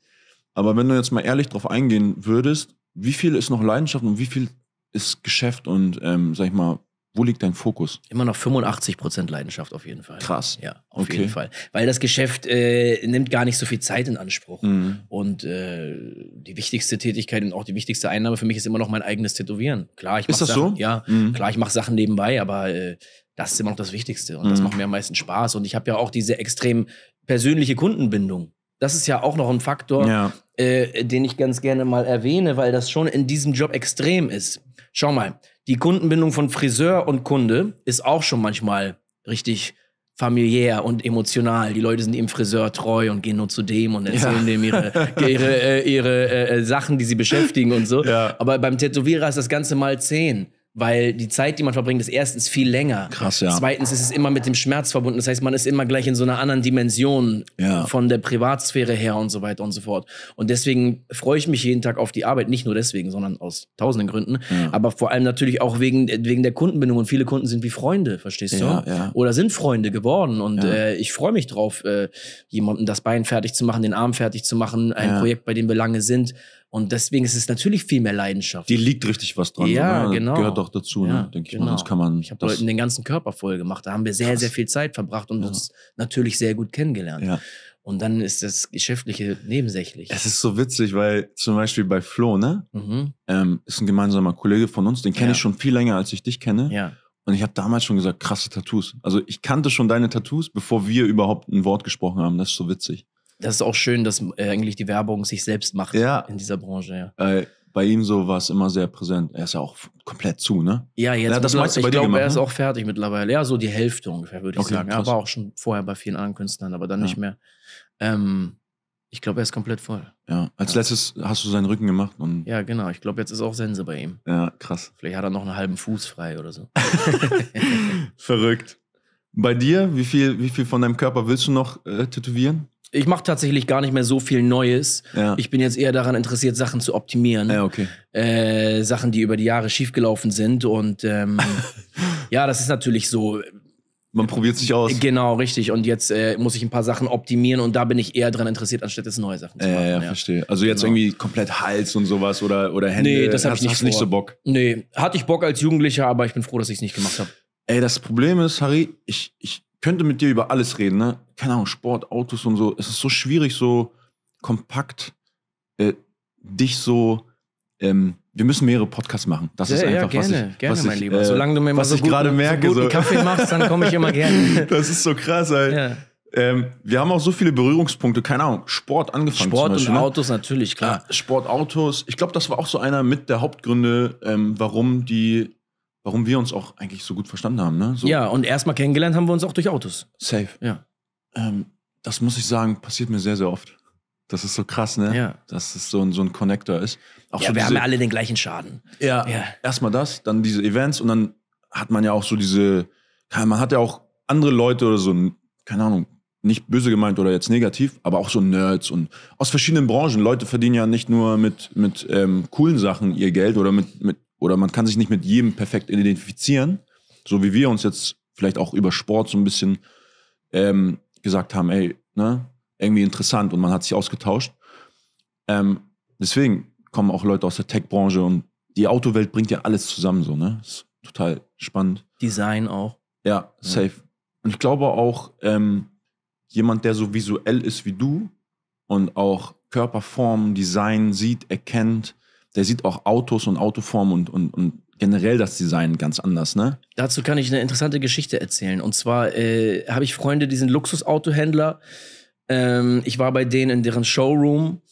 aber wenn du jetzt mal ehrlich drauf eingehen würdest, wie viel ist noch Leidenschaft und wie viel ist Geschäft und, ähm, sag ich mal, wo liegt dein Fokus? Immer noch 85 Leidenschaft auf jeden Fall. Krass. Ja, auf okay. jeden Fall. Weil das Geschäft äh, nimmt gar nicht so viel Zeit in Anspruch. Mhm. Und äh, die wichtigste Tätigkeit und auch die wichtigste Einnahme für mich ist immer noch mein eigenes Tätowieren. Klar, ich mache so? ja, mhm. klar, ich mache Sachen nebenbei, aber äh, das ist immer noch das Wichtigste und mhm. das macht mir am meisten Spaß. Und ich habe ja auch diese extrem persönliche Kundenbindung. Das ist ja auch noch ein Faktor, ja. äh, den ich ganz gerne mal erwähne, weil das schon in diesem Job extrem ist. Schau mal, die Kundenbindung von Friseur und Kunde ist auch schon manchmal richtig familiär und emotional. Die Leute sind ihrem Friseur treu und gehen nur zu dem und erzählen ja. dem ihre, [LAUGHS] ihre, äh, ihre äh, Sachen, die sie beschäftigen und so. Ja. Aber beim Tätowierer ist das Ganze mal zehn weil die Zeit, die man verbringt, ist erstens viel länger. Krass, ja. Zweitens ist es immer mit dem Schmerz verbunden. Das heißt, man ist immer gleich in so einer anderen Dimension ja. von der Privatsphäre her und so weiter und so fort. Und deswegen freue ich mich jeden Tag auf die Arbeit. Nicht nur deswegen, sondern aus tausenden Gründen. Ja. Aber vor allem natürlich auch wegen, wegen der Kundenbindung. Und viele Kunden sind wie Freunde, verstehst du? Ja, Oder sind Freunde geworden. Und äh, ich freue mich drauf, äh, jemanden das Bein fertig zu machen, den Arm fertig zu machen, ein Projekt, bei dem wir lange sind und deswegen ist es natürlich viel mehr Leidenschaft. Die liegt richtig was dran. Ja, oder? genau. Gehört doch dazu, ne? ja, ne? denke genau. ich mal. Genau. Sonst kann man. Ich habe Leuten den ganzen Körper voll gemacht. Da haben wir sehr, krass. sehr viel Zeit verbracht und ja. uns natürlich sehr gut kennengelernt. Ja. Und dann ist das Geschäftliche nebensächlich. Es ist so witzig, weil zum Beispiel bei Flo, ne? Mhm. Ähm, ist ein gemeinsamer Kollege von uns, den kenne ja. ich schon viel länger, als ich dich kenne. Ja. Und ich habe damals schon gesagt, krasse Tattoos. Also ich kannte schon deine Tattoos, bevor wir überhaupt ein Wort gesprochen haben. Das ist so witzig. Das ist auch schön, dass äh, eigentlich die Werbung sich selbst macht ja. in dieser Branche. Ja. Äh, bei ihm so war es immer sehr präsent. Er ist ja auch komplett zu, ne? Ja, jetzt. Ja, das meinst du bei ich dir glaube, gemacht, er ist ne? auch fertig mittlerweile. Ja, so die Hälfte ungefähr, würde ich okay, sagen. Er war auch schon vorher bei vielen anderen Künstlern, aber dann nicht mehr. Ähm, ich glaube, er ist komplett voll. Ja, als ja. letztes hast du seinen Rücken gemacht und. Ja, genau. Ich glaube, jetzt ist auch Sense bei ihm. Ja, krass. Vielleicht hat er noch einen halben Fuß frei oder so. [LAUGHS] Verrückt. Bei dir, wie viel, wie viel von deinem Körper willst du noch äh, tätowieren? ich mache tatsächlich gar nicht mehr so viel Neues. Ja. Ich bin jetzt eher daran interessiert, Sachen zu optimieren. Ja, okay. äh, Sachen, die über die Jahre schiefgelaufen sind. Und ähm, [LAUGHS] ja, das ist natürlich so. Man probiert sich aus. Genau, richtig. Und jetzt äh, muss ich ein paar Sachen optimieren und da bin ich eher daran interessiert, anstatt jetzt neue Sachen zu machen. Äh, ja, ja, verstehe. Also jetzt genau. irgendwie komplett Hals und sowas oder, oder Hände. Nee, das habe ich nicht, hast nicht so Bock. Nee, hatte ich Bock als Jugendlicher, aber ich bin froh, dass ich es nicht gemacht habe. Ey, das Problem ist, Harry, ich, ich, könnte mit dir über alles reden, ne? Keine Ahnung, Sport, Autos und so. Es ist so schwierig, so kompakt äh, dich so. Ähm, wir müssen mehrere Podcasts machen. Das ja, ist einfach ja, gerne, was ich, gerne, was ich, mein ich, Lieber. Äh, Solange du mir mal so ich guten, merke, so guten Kaffee machst, dann komme ich immer gerne. [LAUGHS] das ist so krass, halt. Ja. Ähm, wir haben auch so viele Berührungspunkte, keine Ahnung, Sport angefangen. Sport Beispiel, und ne? Autos natürlich, klar. Ja, Sport, Autos. Ich glaube, das war auch so einer mit der Hauptgründe, ähm, warum die warum wir uns auch eigentlich so gut verstanden haben. Ne? So. Ja, und erstmal kennengelernt haben wir uns auch durch Autos. Safe. Ja. Ähm, das muss ich sagen, passiert mir sehr, sehr oft. Das ist so krass, ne? Ja. Dass es so ein, so ein Connector ist. Auch ja, so wir diese, haben ja alle den gleichen Schaden. Ja, ja. Erstmal das, dann diese Events und dann hat man ja auch so diese, man hat ja auch andere Leute oder so, keine Ahnung, nicht böse gemeint oder jetzt negativ, aber auch so Nerds und aus verschiedenen Branchen. Leute verdienen ja nicht nur mit, mit ähm, coolen Sachen ihr Geld oder mit, mit oder man kann sich nicht mit jedem perfekt identifizieren, so wie wir uns jetzt vielleicht auch über Sport so ein bisschen ähm, gesagt haben, ey, ne, irgendwie interessant und man hat sich ausgetauscht. Ähm, deswegen kommen auch Leute aus der Tech-Branche und die Autowelt bringt ja alles zusammen, so, ne? Ist total spannend. Design auch. Ja, safe. Ja. Und ich glaube auch, ähm, jemand, der so visuell ist wie du und auch Körperform, Design sieht, erkennt, der sieht auch Autos und Autoformen und, und, und generell das Design ganz anders, ne? Dazu kann ich eine interessante Geschichte erzählen. Und zwar äh, habe ich Freunde, die sind Luxusautohändler. Ähm, ich war bei denen in deren Showroom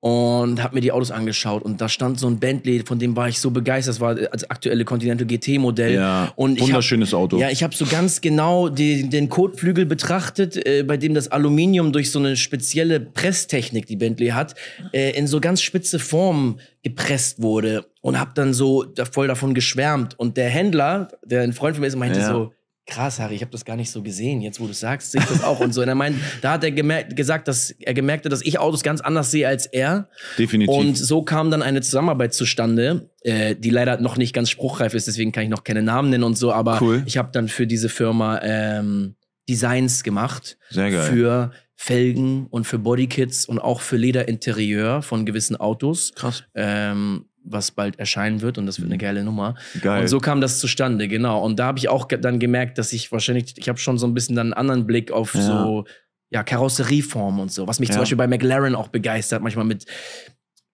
und habe mir die Autos angeschaut und da stand so ein Bentley, von dem war ich so begeistert, das war das äh, aktuelle Continental GT Modell ja, und wunderschönes hab, Auto. Ja, ich habe so ganz genau die, den Kotflügel betrachtet, äh, bei dem das Aluminium durch so eine spezielle Presstechnik, die Bentley hat, äh, in so ganz spitze Formen gepresst wurde und habe dann so voll davon geschwärmt und der Händler, der ein Freund von mir ist, meinte ja. so krass, Harry, ich habe das gar nicht so gesehen. Jetzt, wo du sagst, sehe ich das auch und so. Und er meint, da hat er gemerkt, gesagt, dass er gemerkt hat, dass ich Autos ganz anders sehe als er. Definitiv. Und so kam dann eine Zusammenarbeit zustande, äh, die leider noch nicht ganz spruchreif ist, deswegen kann ich noch keine Namen nennen und so. Aber cool. ich habe dann für diese Firma ähm, Designs gemacht. Sehr geil. Für Felgen und für Bodykits und auch für Lederinterieur von gewissen Autos. Krass. Ähm, was bald erscheinen wird und das wird eine mhm. geile Nummer. Geil. Und so kam das zustande, genau. Und da habe ich auch dann gemerkt, dass ich wahrscheinlich, ich habe schon so ein bisschen dann einen anderen Blick auf ja. so ja, Karosserieform und so, was mich ja. zum Beispiel bei McLaren auch begeistert, manchmal mit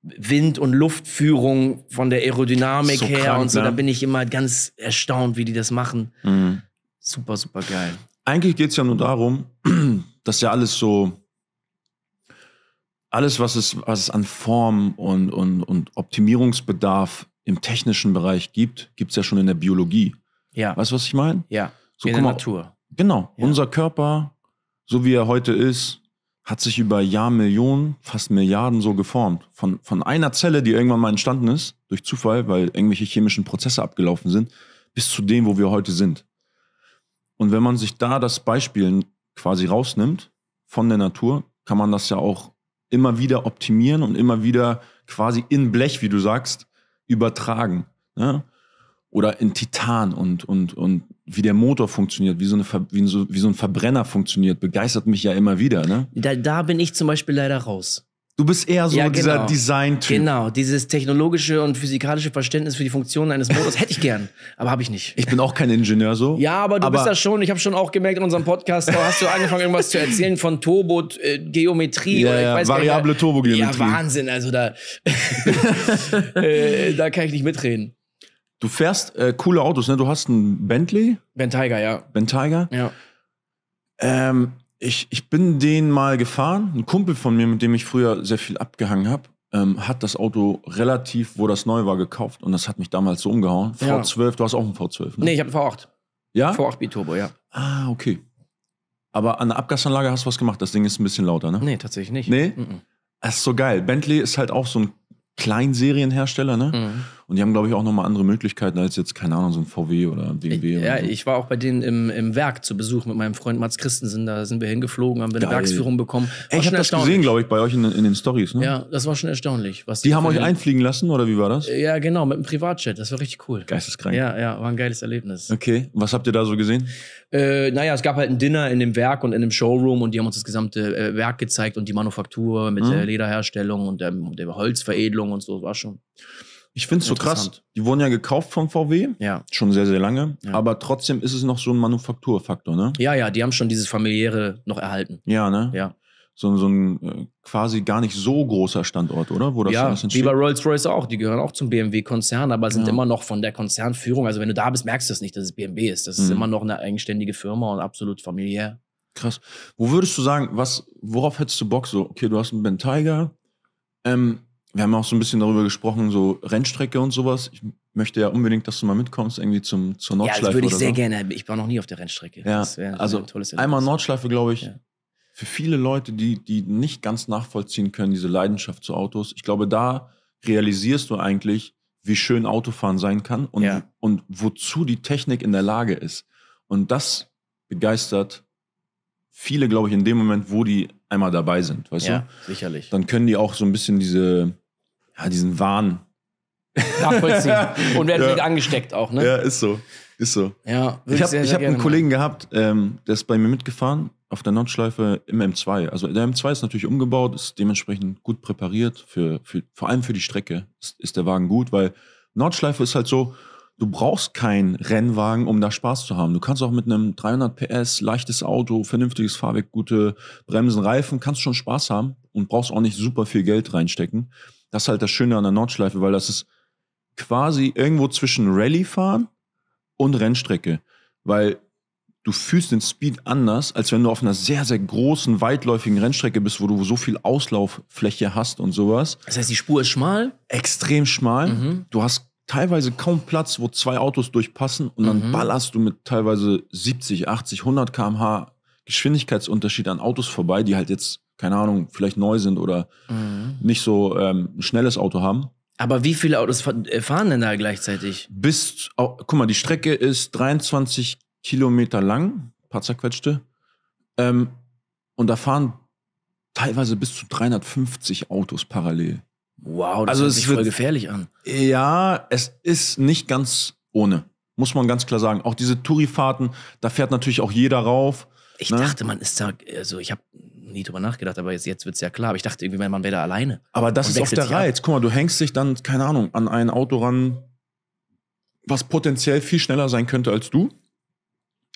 Wind- und Luftführung von der Aerodynamik so her krank, und so. Ne? Da bin ich immer ganz erstaunt, wie die das machen. Mhm. Super, super geil. Eigentlich geht es ja nur darum, [CLEARS THROAT] dass ja alles so alles, was es, was es an Form und, und, und Optimierungsbedarf im technischen Bereich gibt, gibt es ja schon in der Biologie. Ja. Weißt du, was ich meine? Ja. So, in der mal, Natur. Genau. Ja. Unser Körper, so wie er heute ist, hat sich über Jahrmillionen, fast Milliarden so geformt. Von, von einer Zelle, die irgendwann mal entstanden ist, durch Zufall, weil irgendwelche chemischen Prozesse abgelaufen sind, bis zu dem, wo wir heute sind. Und wenn man sich da das Beispiel quasi rausnimmt von der Natur, kann man das ja auch immer wieder optimieren und immer wieder quasi in Blech, wie du sagst, übertragen. Ne? Oder in Titan und, und, und wie der Motor funktioniert, wie so, eine, wie, so, wie so ein Verbrenner funktioniert, begeistert mich ja immer wieder. Ne? Da, da bin ich zum Beispiel leider raus. Du bist eher so ja, genau. dieser Design-Typ. Genau, dieses technologische und physikalische Verständnis für die Funktionen eines Motors hätte ich gern, aber habe ich nicht. Ich bin auch kein Ingenieur so. Ja, aber du aber bist das schon. Ich habe schon auch gemerkt in unserem Podcast, da hast du angefangen, irgendwas zu erzählen von Turbo-Geometrie. Äh, ja, ja, variable Turbogeometrie. Ja, Wahnsinn, also da, [LAUGHS] äh, da kann ich nicht mitreden. Du fährst äh, coole Autos, ne? Du hast einen Bentley. Bentiger, ja. Bentiger. Ja. Ähm, ich, ich bin den mal gefahren. Ein Kumpel von mir, mit dem ich früher sehr viel abgehangen habe, ähm, hat das Auto relativ, wo das neu war, gekauft. Und das hat mich damals so umgehauen. V12, du hast auch einen V12, ne? Nee, ich habe einen V8. Ja? V8 Biturbo, ja. Ah, okay. Aber an der Abgasanlage hast du was gemacht. Das Ding ist ein bisschen lauter, ne? Nee, tatsächlich nicht. Nee? Mm -mm. Das ist so geil. Bentley ist halt auch so ein Kleinserienhersteller, ne? Mm. Und die haben, glaube ich, auch nochmal andere Möglichkeiten als jetzt, keine Ahnung, so ein VW oder BMW. Ich, ja, so. ich war auch bei denen im, im Werk zu Besuch mit meinem Freund Mats Christensen. Da sind wir hingeflogen, haben wir eine Geil. Werksführung bekommen. Ey, ich habe das gesehen, glaube ich, bei euch in, in den Stories. Ne? Ja, das war schon erstaunlich. Was die, die haben euch einfliegen lassen oder wie war das? Äh, ja, genau, mit einem Privatjet. Das war richtig cool. Geisteskrank. Ja, ja, war ein geiles Erlebnis. Okay, was habt ihr da so gesehen? Äh, naja, es gab halt ein Dinner in dem Werk und in dem Showroom und die haben uns das gesamte äh, Werk gezeigt und die Manufaktur mit mhm. der Lederherstellung und ähm, der, der Holzveredelung und so. Das war schon. Ich finde es so krass. Die wurden ja gekauft von VW. Ja. Schon sehr, sehr lange. Ja. Aber trotzdem ist es noch so ein Manufakturfaktor, ne? Ja, ja, die haben schon dieses familiäre noch erhalten. Ja, ne? Ja. So, so ein äh, quasi gar nicht so großer Standort, oder? Wo das ja, wie bei Rolls-Royce auch. Die gehören auch zum BMW-Konzern, aber sind ja. immer noch von der Konzernführung. Also, wenn du da bist, merkst du es nicht, dass es BMW ist. Das mhm. ist immer noch eine eigenständige Firma und absolut familiär. Krass. Wo würdest du sagen, was, worauf hättest du Bock? So, okay, du hast einen Ben Tiger. Ähm, wir haben auch so ein bisschen darüber gesprochen, so Rennstrecke und sowas. Ich möchte ja unbedingt, dass du mal mitkommst, irgendwie zum, zur Nordschleife. Ja, das würde ich sehr so. gerne. Ich war noch nie auf der Rennstrecke. Ja, also einmal Nordschleife, glaube ich, ja. für viele Leute, die, die nicht ganz nachvollziehen können, diese Leidenschaft zu Autos. Ich glaube, da realisierst du eigentlich, wie schön Autofahren sein kann und, ja. und wozu die Technik in der Lage ist. Und das begeistert viele, glaube ich, in dem Moment, wo die einmal dabei sind, weißt ja, du? sicherlich. Dann können die auch so ein bisschen diese ja, diesen Wahn. Nachvollziehen. [LAUGHS] Und werden ja. angesteckt auch, ne? Ja, ist so. Ist so. Ja, ich habe hab einen Kollegen machen. gehabt, ähm, der ist bei mir mitgefahren auf der Nordschleife im M2. Also der M2 ist natürlich umgebaut, ist dementsprechend gut präpariert, für, für vor allem für die Strecke ist, ist, der Wagen gut, weil Nordschleife ist halt so, du brauchst keinen Rennwagen, um da Spaß zu haben. Du kannst auch mit einem 300 PS, leichtes Auto, vernünftiges Fahrwerk, gute Bremsen, Reifen, kannst schon Spaß haben und brauchst auch nicht super viel Geld reinstecken. Das ist halt das Schöne an der Nordschleife, weil das ist quasi irgendwo zwischen Rallye-Fahren und Rennstrecke. Weil du fühlst den Speed anders, als wenn du auf einer sehr, sehr großen, weitläufigen Rennstrecke bist, wo du so viel Auslauffläche hast und sowas. Das heißt, die Spur ist schmal? Extrem schmal. Mhm. Du hast teilweise kaum Platz, wo zwei Autos durchpassen und dann mhm. ballerst du mit teilweise 70, 80, 100 km/h Geschwindigkeitsunterschied an Autos vorbei, die halt jetzt keine Ahnung, vielleicht neu sind oder mhm. nicht so ähm, ein schnelles Auto haben. Aber wie viele Autos äh, fahren denn da gleichzeitig? Bis, oh, guck mal, die Strecke ist 23 Kilometer lang, paar zerquetschte. Ähm, und da fahren teilweise bis zu 350 Autos parallel. Wow, das also hört sich voll wird, gefährlich an. Ja, es ist nicht ganz ohne, muss man ganz klar sagen. Auch diese Tourifahrten, da fährt natürlich auch jeder rauf. Ich ne? dachte, man ist da, also ich habe nie drüber nachgedacht, aber jetzt, jetzt wird es ja klar. Aber ich dachte irgendwie, man wäre da alleine. Aber das ist auch der Reiz. Ab. Guck mal, du hängst dich dann, keine Ahnung, an ein Auto ran, was potenziell viel schneller sein könnte als du.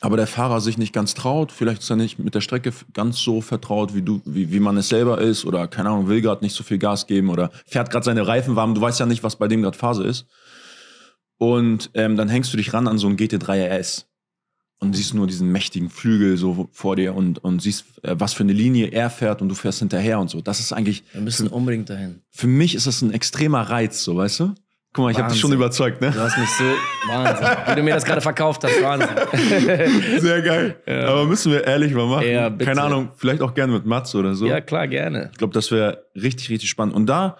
Aber der Fahrer sich nicht ganz traut, vielleicht ist er nicht mit der Strecke ganz so vertraut, wie du, wie, wie man es selber ist, oder keine Ahnung, will gerade nicht so viel Gas geben oder fährt gerade seine Reifen warm, du weißt ja nicht, was bei dem gerade Phase ist. Und ähm, dann hängst du dich ran an so einen GT3 RS und siehst nur diesen mächtigen Flügel so vor dir und, und siehst, äh, was für eine Linie er fährt und du fährst hinterher und so. Das ist eigentlich. Wir müssen für, unbedingt dahin. Für mich ist das ein extremer Reiz, so weißt du? Guck mal, ich habe dich schon überzeugt, ne? Du hast mich so. Wahnsinn. Wie du mir das gerade verkauft hast, Wahnsinn. [LAUGHS] Sehr geil. Ja. Aber müssen wir ehrlich mal machen. Ja, bitte. Keine Ahnung, vielleicht auch gerne mit Mats oder so. Ja, klar, gerne. Ich glaube, das wäre richtig, richtig spannend. Und da,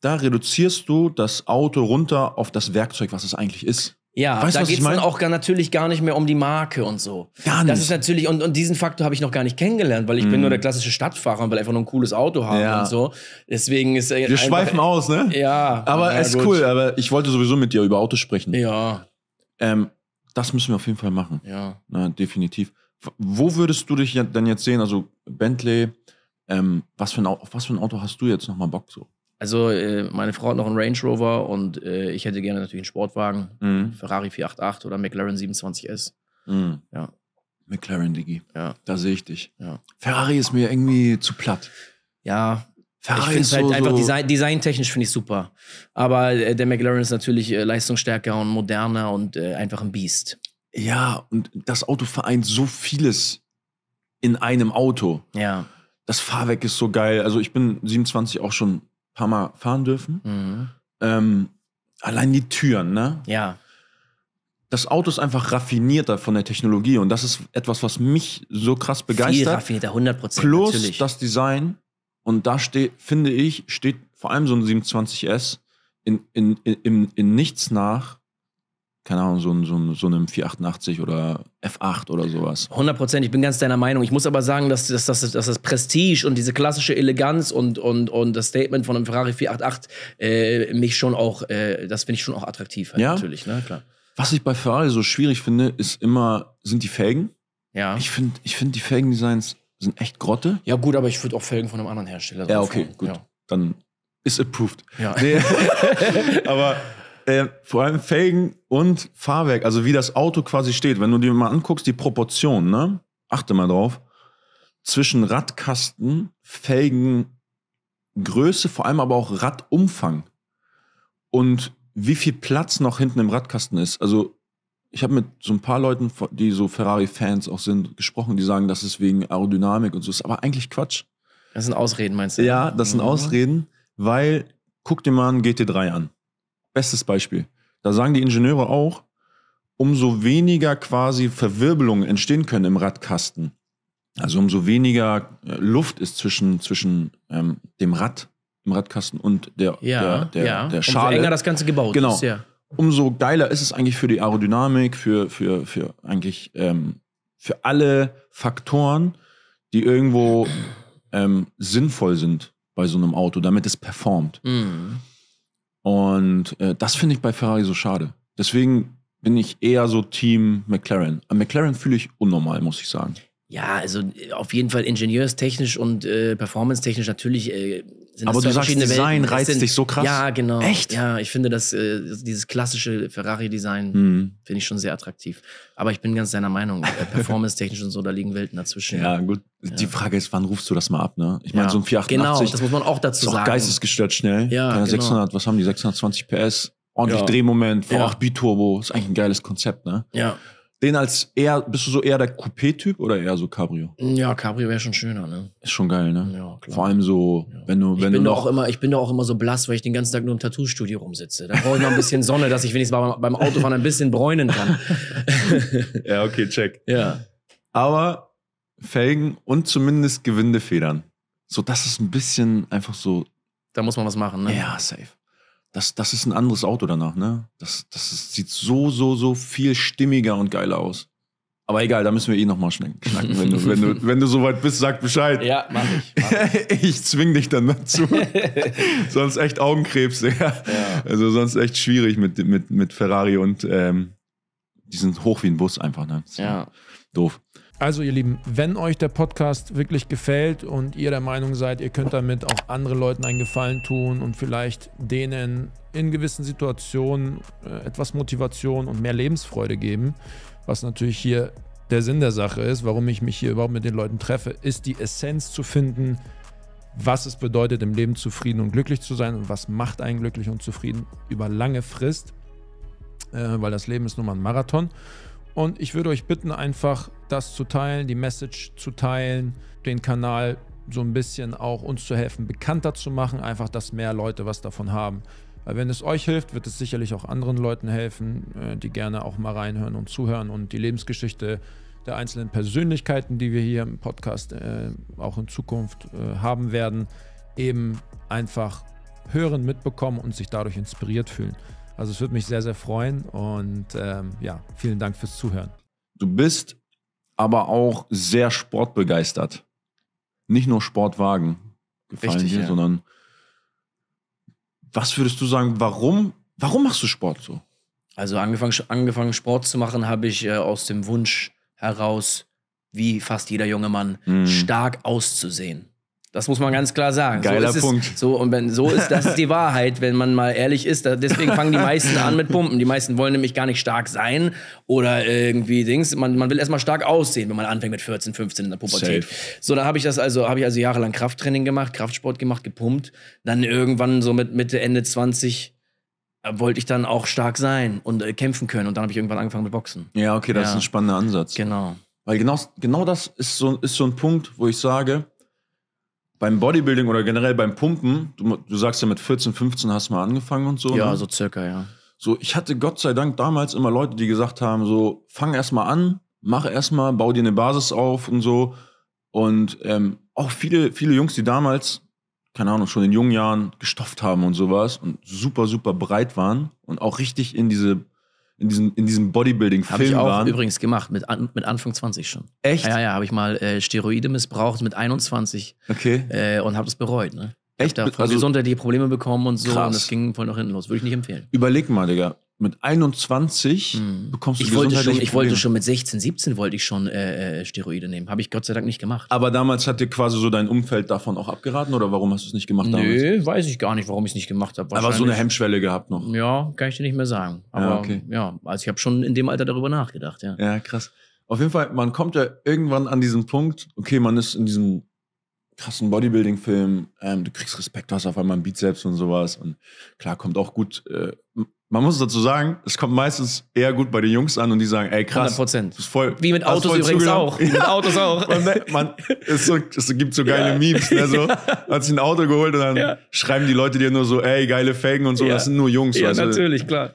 da reduzierst du das Auto runter auf das Werkzeug, was es eigentlich ist. Ja, weißt, da geht es dann auch gar, natürlich gar nicht mehr um die Marke und so. Gar nicht. Das ist natürlich, und, und diesen Faktor habe ich noch gar nicht kennengelernt, weil ich mm. bin nur mhm. der klassische Stadtfahrer und will einfach nur ein cooles Auto haben ja. und so. Deswegen ist Wir einfach, schweifen aus, ne? Ja. Aber ja, ist gut. cool, aber ich wollte sowieso mit dir über Autos sprechen. Ja. Ähm, das müssen wir auf jeden Fall machen. Ja. Na, definitiv. Wo würdest du dich denn jetzt sehen? Also Bentley, ähm, was, für ein, auf was für ein Auto hast du jetzt nochmal Bock so? Also, äh, meine Frau hat noch einen Range Rover und äh, ich hätte gerne natürlich einen Sportwagen. Mhm. Ferrari 488 oder McLaren 27S. Mhm. Ja. McLaren, Diggi. Ja. Da sehe ich dich. Ja. Ferrari ist mir irgendwie zu platt. Ja. Ferrari ich es halt so, einfach so design, designtechnisch finde ich super. Aber äh, der McLaren ist natürlich äh, leistungsstärker und moderner und äh, einfach ein Biest. Ja, und das Auto vereint so vieles in einem Auto. Ja. Das Fahrwerk ist so geil. Also ich bin 27 auch schon paar Mal fahren dürfen. Mhm. Ähm, allein die Türen, ne? Ja. Das Auto ist einfach raffinierter von der Technologie und das ist etwas, was mich so krass begeistert. Viel raffinierter, 100 Prozent. Plus natürlich. das Design und da steht, finde ich, steht vor allem so ein 27S in, in, in, in nichts nach keine Ahnung, so, so, so einem 488 oder F8 oder sowas. 100 Prozent, ich bin ganz deiner Meinung. Ich muss aber sagen, dass, dass, dass, dass das Prestige und diese klassische Eleganz und, und, und das Statement von einem Ferrari 488 äh, mich schon auch, äh, das finde ich schon auch attraktiv. Halt, ja? Natürlich, ne? klar. Was ich bei Ferrari so schwierig finde, ist immer, sind die Felgen. Ja. Ich finde ich find die Felgendesigns sind echt Grotte. Ja gut, aber ich würde auch Felgen von einem anderen Hersteller. Ja, okay, fahren. gut. Ja. Dann ist approved. Ja. Nee. [LAUGHS] aber äh, vor allem Felgen und Fahrwerk, also wie das Auto quasi steht. Wenn du dir mal anguckst, die Proportionen, ne? achte mal drauf, zwischen Radkasten, Felgengröße, vor allem aber auch Radumfang und wie viel Platz noch hinten im Radkasten ist. Also ich habe mit so ein paar Leuten, die so Ferrari-Fans auch sind, gesprochen, die sagen, das ist wegen Aerodynamik und so. Ist aber eigentlich Quatsch. Das sind Ausreden, meinst du? Ja, das sind mhm. Ausreden, weil guck dir mal einen GT3 an. Bestes Beispiel. Da sagen die Ingenieure auch, umso weniger quasi Verwirbelungen entstehen können im Radkasten. Also umso weniger äh, Luft ist zwischen, zwischen ähm, dem Rad im Radkasten und der, ja, der, der, ja. der Schale. Umso enger das Ganze gebaut genau. ist. Ja. Umso geiler ist es eigentlich für die Aerodynamik, für, für, für eigentlich ähm, für alle Faktoren, die irgendwo ähm, sinnvoll sind bei so einem Auto, damit es performt. Mhm. Und äh, das finde ich bei Ferrari so schade. Deswegen bin ich eher so Team McLaren. An McLaren fühle ich unnormal, muss ich sagen. Ja, also äh, auf jeden Fall ingenieurstechnisch und äh, performancetechnisch natürlich äh, sind Aber du sagst, Design Welten. reizt sind, dich so krass. Ja, genau. Echt? Ja, ich finde das, äh, dieses klassische Ferrari-Design mhm. finde ich schon sehr attraktiv. Aber ich bin ganz deiner Meinung. Äh, Performance-technisch und so, da liegen Welten dazwischen. Ja, gut. Ja. Die Frage ist, wann rufst du das mal ab, ne? Ich meine, ja. so ein 488. Genau, das muss man auch dazu ist auch sagen. geistesgestört schnell. Ja, genau. 600, was haben die? 620 PS. Ordentlich ja. Drehmoment, V8 ja. Biturbo. Ist eigentlich ein geiles Konzept, ne? Ja den als eher, bist du so eher der Coupé-Typ oder eher so Cabrio? Ja, Cabrio wäre schon schöner, ne? Ist schon geil, ne? Ja, klar. Vor allem so, ja. wenn du, wenn ich bin du auch immer, ich bin doch auch immer so blass, weil ich den ganzen Tag nur im Tattoo-Studio rumsitze. Da brauche ich noch ein bisschen Sonne, dass ich wenigstens beim, beim Autofahren ein bisschen bräunen kann. [LAUGHS] ja, okay, check. Ja. Aber Felgen und zumindest Gewindefedern. So, das ist ein bisschen einfach so. Da muss man was machen, ne? Ja, safe das, das ist ein anderes Auto danach, ne? Das, das ist, sieht so, so, so viel stimmiger und geiler aus. Aber egal, da müssen wir eh nochmal schnacken. Wenn du, wenn, du, [LAUGHS] wenn du soweit bist, sag Bescheid. Ja, mach ich. Mach ich. [LAUGHS] ich zwing dich dann dazu. [LAUGHS] sonst echt Augenkrebs, ja. ja. Also sonst echt schwierig mit, mit, mit Ferrari und ähm, die sind hoch wie ein Bus einfach, ne? Ja. Doof. Also ihr Lieben, wenn euch der Podcast wirklich gefällt und ihr der Meinung seid, ihr könnt damit auch anderen Leuten einen Gefallen tun und vielleicht denen in gewissen Situationen äh, etwas Motivation und mehr Lebensfreude geben, was natürlich hier der Sinn der Sache ist, warum ich mich hier überhaupt mit den Leuten treffe, ist die Essenz zu finden, was es bedeutet, im Leben zufrieden und glücklich zu sein und was macht einen glücklich und zufrieden über lange Frist, äh, weil das Leben ist nun mal ein Marathon. Und ich würde euch bitten, einfach das zu teilen, die Message zu teilen, den Kanal so ein bisschen auch uns zu helfen, bekannter zu machen, einfach, dass mehr Leute was davon haben. Weil wenn es euch hilft, wird es sicherlich auch anderen Leuten helfen, äh, die gerne auch mal reinhören und zuhören und die Lebensgeschichte der einzelnen Persönlichkeiten, die wir hier im Podcast äh, auch in Zukunft äh, haben werden, eben einfach hören, mitbekommen und sich dadurch inspiriert fühlen. Also es würde mich sehr, sehr freuen und ähm, ja, vielen Dank fürs Zuhören. Du bist aber auch sehr sportbegeistert. Nicht nur Sportwagen gefallen Richtig, dir, ja. sondern was würdest du sagen, warum, warum machst du Sport so? Also angefangen, angefangen Sport zu machen, habe ich äh, aus dem Wunsch heraus, wie fast jeder junge Mann, mm. stark auszusehen. Das muss man ganz klar sagen. Geiler so Punkt. Es, so, und wenn, so ist das ist die Wahrheit, wenn man mal ehrlich ist. deswegen fangen die meisten an mit Pumpen. Die meisten wollen nämlich gar nicht stark sein oder irgendwie Dings. Man, man will erstmal stark aussehen, wenn man anfängt mit 14, 15 in der Pubertät. Safe. So, da habe ich das also, habe ich also jahrelang Krafttraining gemacht, Kraftsport gemacht, gepumpt. Dann irgendwann so mit Mitte, Ende 20 äh, wollte ich dann auch stark sein und äh, kämpfen können. Und dann habe ich irgendwann angefangen mit Boxen. Ja, okay, das ja. ist ein spannender Ansatz. Genau. Weil genau, genau das ist so, ist so ein Punkt, wo ich sage, beim Bodybuilding oder generell beim Pumpen, du, du, sagst ja mit 14, 15 hast du mal angefangen und so. Ja, ne? so circa, ja. So, ich hatte Gott sei Dank damals immer Leute, die gesagt haben, so, fang erstmal an, mach erstmal, bau dir eine Basis auf und so. Und ähm, auch viele, viele Jungs, die damals, keine Ahnung, schon in jungen Jahren gestofft haben und sowas und super, super breit waren und auch richtig in diese in diesem, in diesem Bodybuilding-Film waren. Habe ich auch übrigens gemacht, mit, an, mit Anfang 20 schon. Echt? Ja, ja, habe ich mal äh, Steroide missbraucht mit 21. Okay. Äh, und habe das bereut, ne? Echt? Ich hab da also, gesundheitliche Probleme bekommen und so. Krass. Und das ging voll nach hinten los. Würde ich nicht empfehlen. Überleg mal, Digga mit 21 mhm. bekommst du ich wollte schon, Ich wollte schon mit 16, 17 wollte ich schon äh, äh, Steroide nehmen. Habe ich Gott sei Dank nicht gemacht. Aber damals hat dir quasi so dein Umfeld davon auch abgeraten oder warum hast du es nicht gemacht damals? Nö, weiß ich gar nicht, warum ich es nicht gemacht habe. Aber so eine Hemmschwelle gehabt noch. Ja, kann ich dir nicht mehr sagen. Aber ja, okay. ja also ich habe schon in dem Alter darüber nachgedacht. Ja. ja, krass. Auf jeden Fall, man kommt ja irgendwann an diesen Punkt, okay, man ist in diesem krassen Bodybuilding-Film, ähm, du kriegst Respekt, du hast auf einmal ein Beat selbst und sowas und klar, kommt auch gut äh, man muss dazu sagen, es kommt meistens eher gut bei den Jungs an und die sagen, ey krass. 100 Prozent. Wie mit Autos übrigens zugenommen. auch. Wie ja. mit Autos auch. Man, man, es, so, es, gibt so geile ja. Memes. Ne? So, [LAUGHS] hat sich ein Auto geholt und dann ja. schreiben die Leute dir nur so, ey, geile Felgen und so. Das sind nur Jungs. Ja, also, natürlich, klar.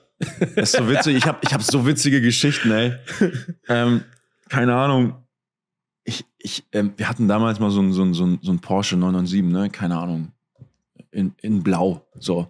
Das ist so witzig. Ich habe ich hab so witzige Geschichten, ey. Ähm, keine Ahnung. Ich, ich, ähm, wir hatten damals mal so ein, so ein, so ein, so ein Porsche 997, ne? Keine Ahnung. In, in Blau. So.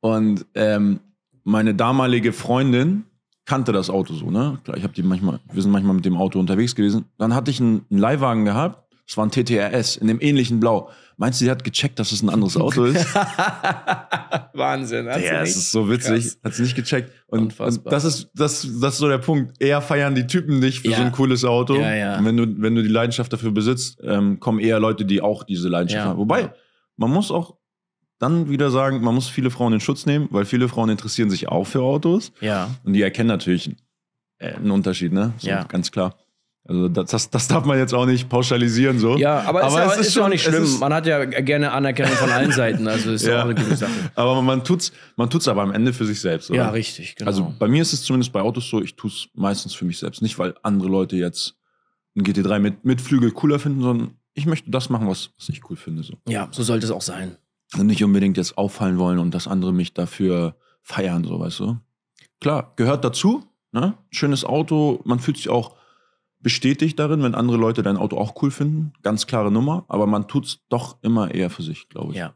Und ähm, meine damalige Freundin kannte das Auto so, ne? Klar, ich habe die manchmal, wir sind manchmal mit dem Auto unterwegs gewesen. Dann hatte ich einen, einen Leihwagen gehabt, es war ein TTRS in dem ähnlichen Blau. Meinst du, sie hat gecheckt, dass es ein anderes Auto ist? [LAUGHS] Wahnsinn. Ja, es ist so witzig. Krass. Hat sie nicht gecheckt. Und, und, das, ist, das, das ist so der Punkt. Eher feiern die Typen dich für ja. so ein cooles Auto. Ja, ja. Und wenn du, wenn du die Leidenschaft dafür besitzt, ähm, kommen eher Leute, die auch diese Leidenschaft haben. Wobei, man muss auch dann wieder sagen, man muss viele Frauen in Schutz nehmen, weil viele Frauen interessieren sich auch für Autos. Ja. Und die erkennen natürlich äh, einen Unterschied, ne? So, ja. Ganz klar. Also das, das, das, darf man jetzt auch nicht pauschalisieren so. Ja, aber, aber ist, es ist, schon, auch nicht schlimm. Ist, man hat ja gerne Anerkennung von allen Seiten, also ist ja auch eine gute Sache. Aber man tut's, man tut's aber am Ende für sich selbst. Oder? Ja, richtig. Genau. Also bei mir ist es zumindest bei Autos so. Ich tue es meistens für mich selbst, nicht weil andere Leute jetzt ein GT3 mit mit Flügel cooler finden, sondern ich möchte das machen, was, was ich cool finde so. Ja, so sollte es auch sein nicht unbedingt jetzt auffallen wollen und dass andere mich dafür feiern, so weißt du. Klar, gehört dazu, ne? Schönes Auto, man fühlt sich auch bestätigt darin, wenn andere Leute dein Auto auch cool finden. Ganz klare Nummer, aber man tut es doch immer eher für sich, glaube ich. Ja,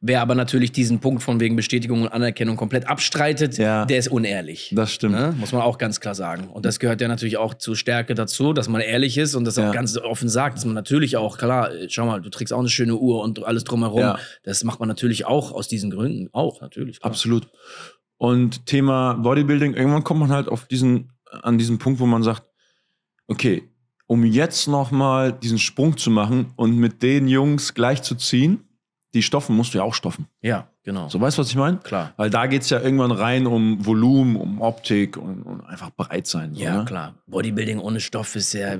Wer aber natürlich diesen Punkt von wegen Bestätigung und Anerkennung komplett abstreitet, ja. der ist unehrlich. Das stimmt. Ne? Muss man auch ganz klar sagen. Und das gehört ja natürlich auch zur Stärke dazu, dass man ehrlich ist und das ja. auch ganz offen sagt, dass man natürlich auch, klar, äh, schau mal, du trägst auch eine schöne Uhr und alles drumherum. Ja. Das macht man natürlich auch aus diesen Gründen. Auch, natürlich. Klar. Absolut. Und Thema Bodybuilding, irgendwann kommt man halt auf diesen, äh, an diesen Punkt, wo man sagt, okay, um jetzt nochmal diesen Sprung zu machen und mit den Jungs gleich zu ziehen, die stoffen, musst du ja auch stoffen. Ja, genau. So weißt du, was ich meine? Klar. Weil da geht es ja irgendwann rein um Volumen, um Optik und, und einfach breit sein. So, ja, ne? klar. Bodybuilding ohne Stoff ist ja.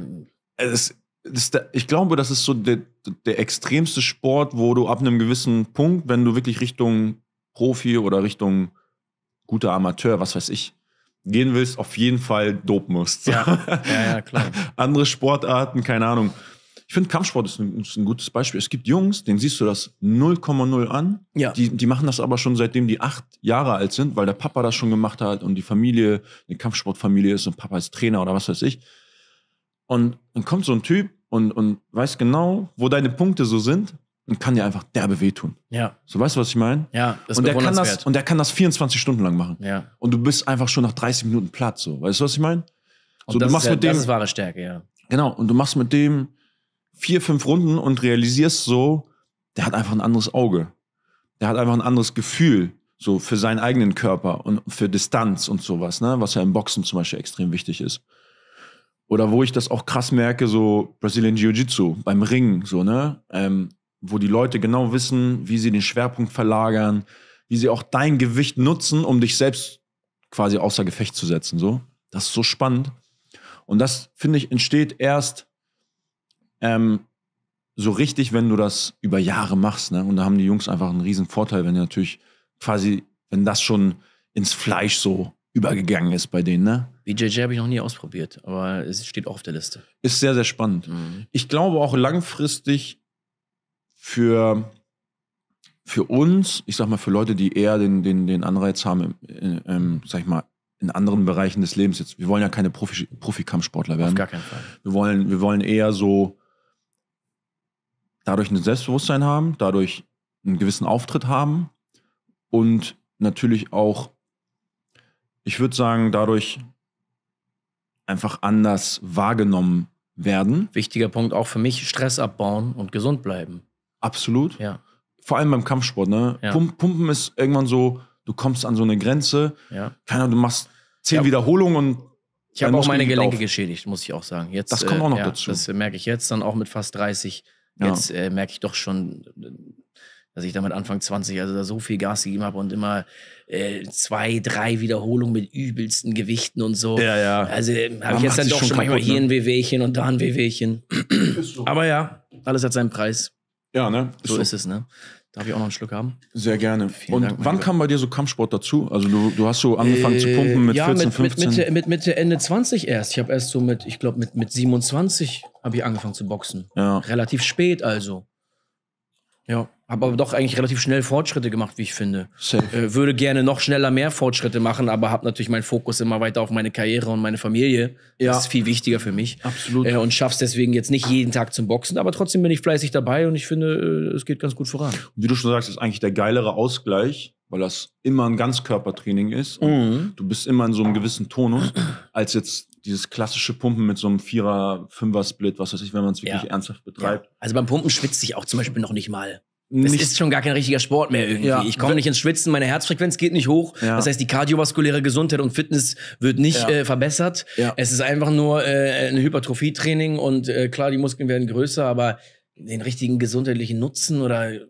Es, es, ich glaube, das ist so der, der extremste Sport, wo du ab einem gewissen Punkt, wenn du wirklich Richtung Profi oder Richtung guter Amateur, was weiß ich, gehen willst, auf jeden Fall dopen musst. Ja, [LAUGHS] ja, ja klar. Andere Sportarten, keine Ahnung ich finde, Kampfsport ist ein, ist ein, gutes Beispiel. Es gibt Jungs, denen siehst du das 0,0 an. Ja. Die, die machen das aber schon seitdem die acht Jahre alt sind, weil der Papa das schon gemacht hat und die Familie eine Kampfsportfamilie ist und Papa ist Trainer oder was weiß ich. Und dann kommt so ein Typ und, und weiß genau, wo deine Punkte so sind und kann dir einfach derbe wehtun. Ja. So weißt du, was ich meine? Ja, das und der kann das Und der kann das 24 Stunden lang machen. Ja. Und du bist einfach schon nach 30 Minuten platt, so. Weißt du, was ich meine? So, das, du machst ist ja, mit dem, das ist wahre Stärke, ja. Genau, und du machst mit dem vier, fünf Runden und realisierst so, der hat einfach ein anderes Auge. Der hat einfach ein anderes Gefühl, so für seinen eigenen Körper und für Distanz und sowas, ne? was ja im Boxen zum Beispiel extrem wichtig ist. Oder wo ich das auch krass merke, so Brazilian Jiu-Jitsu beim Ringen, so, ne? Ähm, wo die Leute genau wissen, wie sie den Schwerpunkt verlagern, wie sie auch dein Gewicht nutzen, um dich selbst quasi außer Gefecht zu setzen. So. Das ist so spannend. Und das, finde ich, entsteht erst ähm, so richtig, wenn du das über Jahre machst, ne? Und da haben die Jungs einfach einen riesen Vorteil, wenn natürlich quasi, wenn das schon ins Fleisch so übergegangen ist bei denen, ne? BJJ habe ich noch nie ausprobiert, aber es steht auch auf der Liste. Ist sehr, sehr spannend. Mhm. Ich glaube auch langfristig für, für uns, ich sag mal, für Leute, die eher den, den, den Anreiz haben, in, in, äh, ähm, sag ich mal, in anderen Bereichen des Lebens jetzt. Wir wollen ja keine Profi, Profi-Kampfsportler werden. Auf gar keinen Fall. Wir wollen, wir wollen eher so dadurch ein Selbstbewusstsein haben, dadurch einen gewissen Auftritt haben und natürlich auch, ich würde sagen, dadurch einfach anders wahrgenommen werden. Wichtiger Punkt auch für mich, Stress abbauen und gesund bleiben. Absolut. Ja. Vor allem beim Kampfsport, ne? Ja. Pumpen ist irgendwann so, du kommst an so eine Grenze. Ja. Keiner, du machst zehn ja. Wiederholungen und ich habe auch meine Gelenke auf. geschädigt, muss ich auch sagen. Jetzt, das kommt auch äh, noch äh, ja, dazu. Das merke ich jetzt dann auch mit fast 30 ja. äh, merke ich doch schon, äh, dass ich damit Anfang 20 also so viel Gas gegeben habe und immer äh, zwei, drei Wiederholungen mit übelsten Gewichten und so. Ja, ja. Also äh, habe ich jetzt dann doch schon kaputt, ne? hier ein Wehwehchen und da ein Wehwehchen. So. Aber ja, alles hat seinen Preis. Ja, ne? Ist so, so, ist es, ne? Darf ich auch noch einen Schluck haben? Sehr gerne. Vielen und Dank, wann lieber. kam bei dir so Kampfsport dazu? Also du, du hast so angefangen äh, zu pumpen mit ja, 14, mit, 15? Mit Mitte, mit Ende 20 erst. Ich habe erst so mit, ich glaube mit, mit 27 habe ich angefangen zu boxen. Ja. Relativ spät also. Ja, habe aber doch eigentlich relativ schnell Fortschritte gemacht, wie ich finde. Äh, würde gerne noch schneller mehr Fortschritte machen, aber habe natürlich meinen Fokus immer weiter auf meine Karriere und meine Familie. Ja. Das ist viel wichtiger für mich. Absolut. Äh, und es deswegen jetzt nicht jeden Tag zum Boxen, aber trotzdem bin ich fleißig dabei und ich finde, äh, es geht ganz gut voran. Und wie du schon sagst, ist eigentlich der geilere Ausgleich, weil das immer ein Ganzkörpertraining ist. Mhm. Du bist immer in so einem gewissen Tonus, als jetzt dieses klassische Pumpen mit so einem Vierer, Fünfer-Split, was weiß ich, wenn man es wirklich ja. ernsthaft betreibt. Ja. Also beim Pumpen schwitzt sich auch zum Beispiel noch nicht mal. Das nicht ist schon gar kein richtiger Sport mehr irgendwie. Ja. Ich komme nicht ins Schwitzen, meine Herzfrequenz geht nicht hoch. Ja. Das heißt, die kardiovaskuläre Gesundheit und Fitness wird nicht ja. äh, verbessert. Es ist einfach nur äh, ein Hypertrophietraining und äh, klar, die Muskeln werden größer, aber den richtigen gesundheitlichen Nutzen oder äh,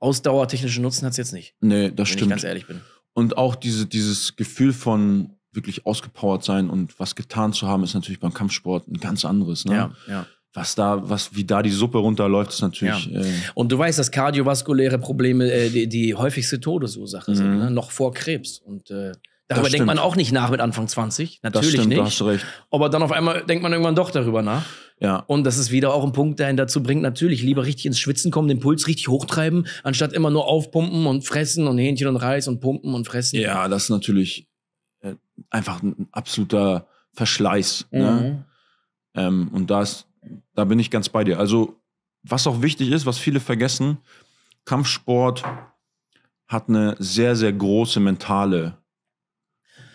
ausdauertechnischen Nutzen hat es jetzt nicht. Nee, das wenn stimmt. Wenn ich ganz ehrlich bin. Und auch diese, dieses Gefühl von wirklich ausgepowert sein und was getan zu haben, ist natürlich beim Kampfsport ein ganz anderes. Ne? Ja, ja. Was da, was, wie da die Suppe runterläuft, ist natürlich. Ja. Äh und du weißt, dass kardiovaskuläre Probleme äh, die, die, häufigste Todesursache mhm. sind, ne? noch vor Krebs. Und äh, darüber denkt man auch nicht nach mit Anfang 20. Natürlich das stimmt, nicht. Hast recht. Aber dann auf einmal denkt man irgendwann doch darüber nach. Ja. Und das ist wieder auch ein Punkt, der ihn dazu bringt, natürlich lieber richtig ins Schwitzen kommen, den Puls richtig hochtreiben, anstatt immer nur aufpumpen und fressen und Hähnchen und Reis und pumpen und fressen. Ja, das ist natürlich einfach ein absoluter Verschleiß. Ne? Mhm. Ne? Ähm, und da, da bin ich ganz bei dir. Also, was auch wichtig ist, was viele vergessen, Kampfsport hat eine sehr, sehr große mentale,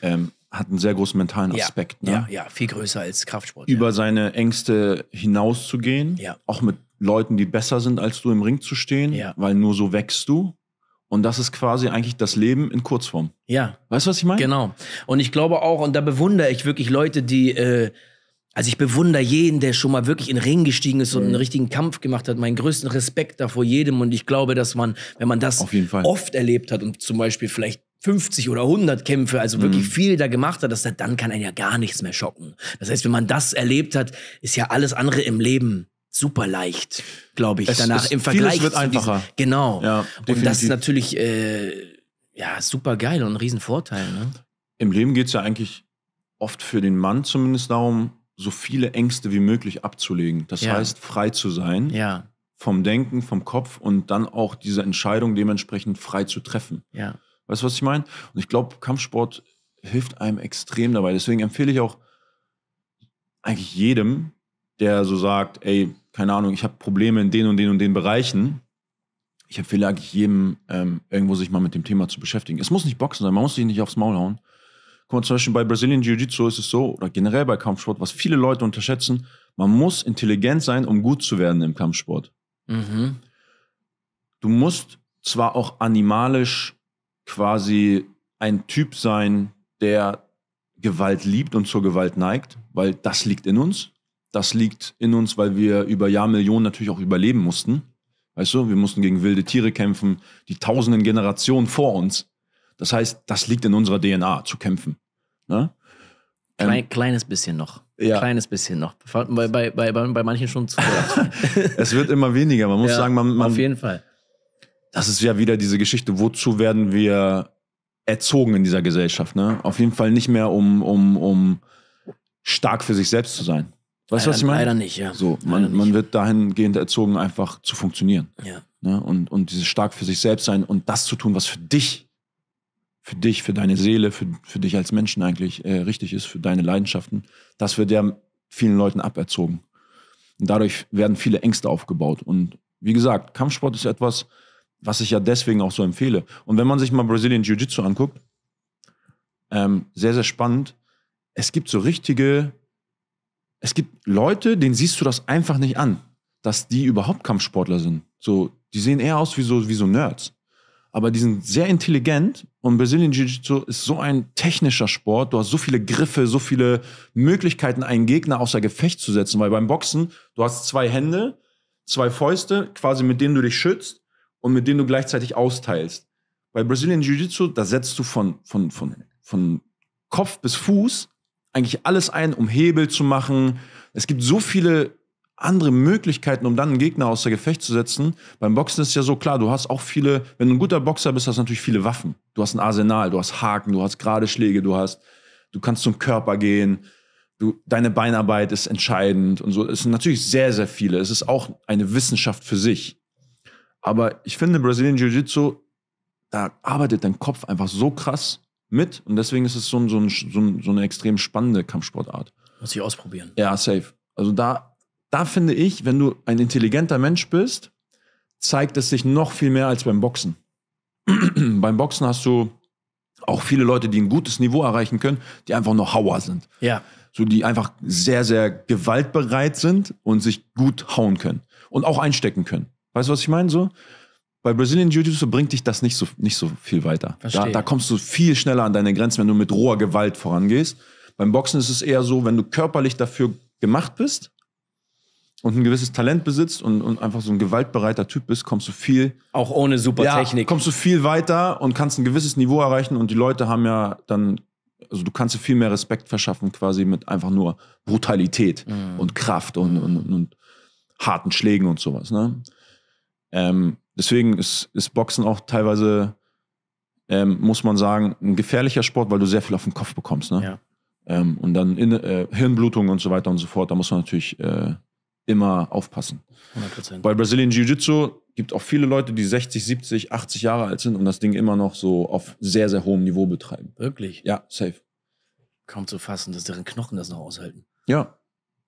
ähm, hat einen sehr großen mentalen Aspekt. Ja, ne? ja, ja, viel größer als Kraftsport. Über ja. seine Ängste hinauszugehen, ja. auch mit Leuten, die besser sind als du im Ring zu stehen, weil nur so wächst du. Und das ist quasi eigentlich das Leben in Kurzform. Ja. Weißt du, was ich meine? Genau. Und ich glaube auch, und da bewundere ich wirklich Leute, die, äh, also ich bewundere jeden, der schon mal wirklich in den Ring gestiegen ist mhm. und einen richtigen Kampf gemacht hat. Meinen größten Respekt da vor jedem. Und ich glaube, dass man, wenn man das oft erlebt hat und zum Beispiel vielleicht 50 oder 100 Kämpfe, also wirklich mhm. viel da gemacht hat, dass dann kann einen ja gar nichts mehr schocken. Das heißt, wenn man das erlebt hat, ist ja alles andere im Leben super leicht, glaube ich, es, danach es, im Vergleich. wird einfacher. Diesen, genau. Ja, und das ist natürlich äh, ja, super geil und ein Riesenvorteil. Ne? Im Leben geht es ja eigentlich oft für den Mann zumindest darum, so viele Ängste wie möglich abzulegen. Das ja. heißt, frei zu sein. Ja. Vom Denken, vom Kopf und dann auch diese Entscheidung dementsprechend frei zu treffen. Ja. Weißt du, was ich meine? Und ich glaube, Kampfsport hilft einem extrem dabei. Deswegen empfehle ich auch eigentlich jedem, der so sagt, ey, keine Ahnung, ich habe Probleme in den und den und den Bereichen. Ich empfehle eigentlich jedem, ähm, irgendwo sich mal mit dem Thema zu beschäftigen. Es muss nicht Boxen sein, man muss sich nicht aufs Maul hauen. Guck mal, zum Beispiel bei Brazilian Jiu-Jitsu ist es so, oder generell bei Kampfsport, was viele Leute unterschätzen, man muss intelligent sein, um gut zu werden im Kampfsport. Mhm. Du musst zwar auch animalisch quasi ein Typ sein, der Gewalt liebt und zur Gewalt neigt, weil das liegt in uns das liegt in uns, weil wir über Jahrmillionen natürlich auch überleben mussten. Weißt du, wir mussten gegen wilde Tiere kämpfen, die tausenden Generationen vor uns. Das heißt, das liegt in unserer DNA zu kämpfen. Ne? Ähm, Klein, kleines bisschen noch. Ja. Kleines bisschen noch. Bei, bei, bei, bei manchen schon zu [LAUGHS] Es wird immer weniger. Man muss ja, sagen, man, man. Auf jeden Fall. Das ist ja wieder diese Geschichte, wozu werden wir erzogen in dieser Gesellschaft? Ne? Auf jeden Fall nicht mehr, um, um, um stark für sich selbst zu sein. Weißt du, was ich meine? Leider nicht, ja. So, man, leider man wird dahingehend erzogen, einfach zu funktionieren. Ja. Ne? Und, und dieses stark für sich selbst sein und das zu tun, was für dich, für dich, für deine Seele, für, für dich als Menschen eigentlich äh, richtig ist, für deine Leidenschaften, das wird ja vielen Leuten aberzogen. Und dadurch werden viele Ängste aufgebaut. Und wie gesagt, Kampfsport ist etwas, was ich ja deswegen auch so empfehle. Und wenn man sich mal Brazilian Jiu-Jitsu anguckt, ähm, sehr, sehr spannend. Es gibt so richtige es gibt Leute, denen siehst du das einfach nicht an, dass die überhaupt Kampfsportler sind. So, die sehen eher aus wie so, wie so Nerds. Aber die sind sehr intelligent und Brazilian Jiu-Jitsu ist so ein technischer Sport. Du hast so viele Griffe, so viele Möglichkeiten, einen Gegner außer Gefecht zu setzen. Weil beim Boxen, du hast zwei Hände, zwei Fäuste, quasi mit denen du dich schützt und mit denen du gleichzeitig austeilst. Bei Brazilian Jiu-Jitsu, da setzt du von, von, von, von Kopf bis Fuß eigentlich alles ein, um Hebel zu machen. Es gibt so viele andere Möglichkeiten, um dann einen Gegner außer Gefecht zu setzen. Beim Boxen ist ja so klar, du hast auch viele, wenn du ein guter Boxer bist, hast du natürlich viele Waffen. Du hast ein Arsenal, du hast Haken, du hast gerade Schläge, du hast, du kannst zum Körper gehen, du, deine Beinarbeit ist entscheidend und so. Es sind natürlich sehr, sehr viele. Es ist auch eine Wissenschaft für sich. Aber ich finde, Brasilien Jiu-Jitsu, da arbeitet dein Kopf einfach so krass mit. Und deswegen ist es so, ein, so, ein, so, ein, so eine extrem spannende Kampfsportart. Muss ich ausprobieren. Ja, safe. Also da, da finde ich, wenn du ein intelligenter Mensch bist, zeigt es sich noch viel mehr als beim Boxen. [CLEARS THROAT] beim Boxen hast du auch viele Leute, die ein gutes Niveau erreichen können, die einfach nur Hauer sind. Ja. So, die einfach sehr, sehr gewaltbereit sind und sich gut hauen können. Und auch einstecken können. Weißt du, was ich meine? So, bei Brazilian Jiu-Jitsu bringt dich das nicht so, nicht so viel weiter. Da, da, kommst du viel schneller an deine Grenzen, wenn du mit roher Gewalt vorangehst. Beim Boxen ist es eher so, wenn du körperlich dafür gemacht bist und ein gewisses Talent besitzt und, und einfach so ein gewaltbereiter Typ bist, kommst du viel. Auch ohne super ja, Technik. Kommst du viel weiter und kannst ein gewisses Niveau erreichen und die Leute haben ja dann also du kannst dir viel mehr Respekt verschaffen, quasi mit einfach nur Brutalität mm. und Kraft und, und, und, harten Schlägen und sowas. Ne? Ähm, deswegen ist, ist Boxen auch teilweise, ähm, muss man sagen, ein gefährlicher Sport, weil du sehr viel auf den Kopf bekommst. Ne? Ja. Ähm, und dann in, äh, Hirnblutungen und so weiter und so fort. Da muss man natürlich äh, immer aufpassen. 100%. Bei Brazilian Jiu-Jitsu gibt auch viele Leute, die 60, 70, 80 Jahre alt sind und das Ding immer noch so auf sehr, sehr hohem Niveau betreiben. Wirklich? Ja, safe. Kaum zu fassen, dass deren Knochen das noch aushalten. Ja.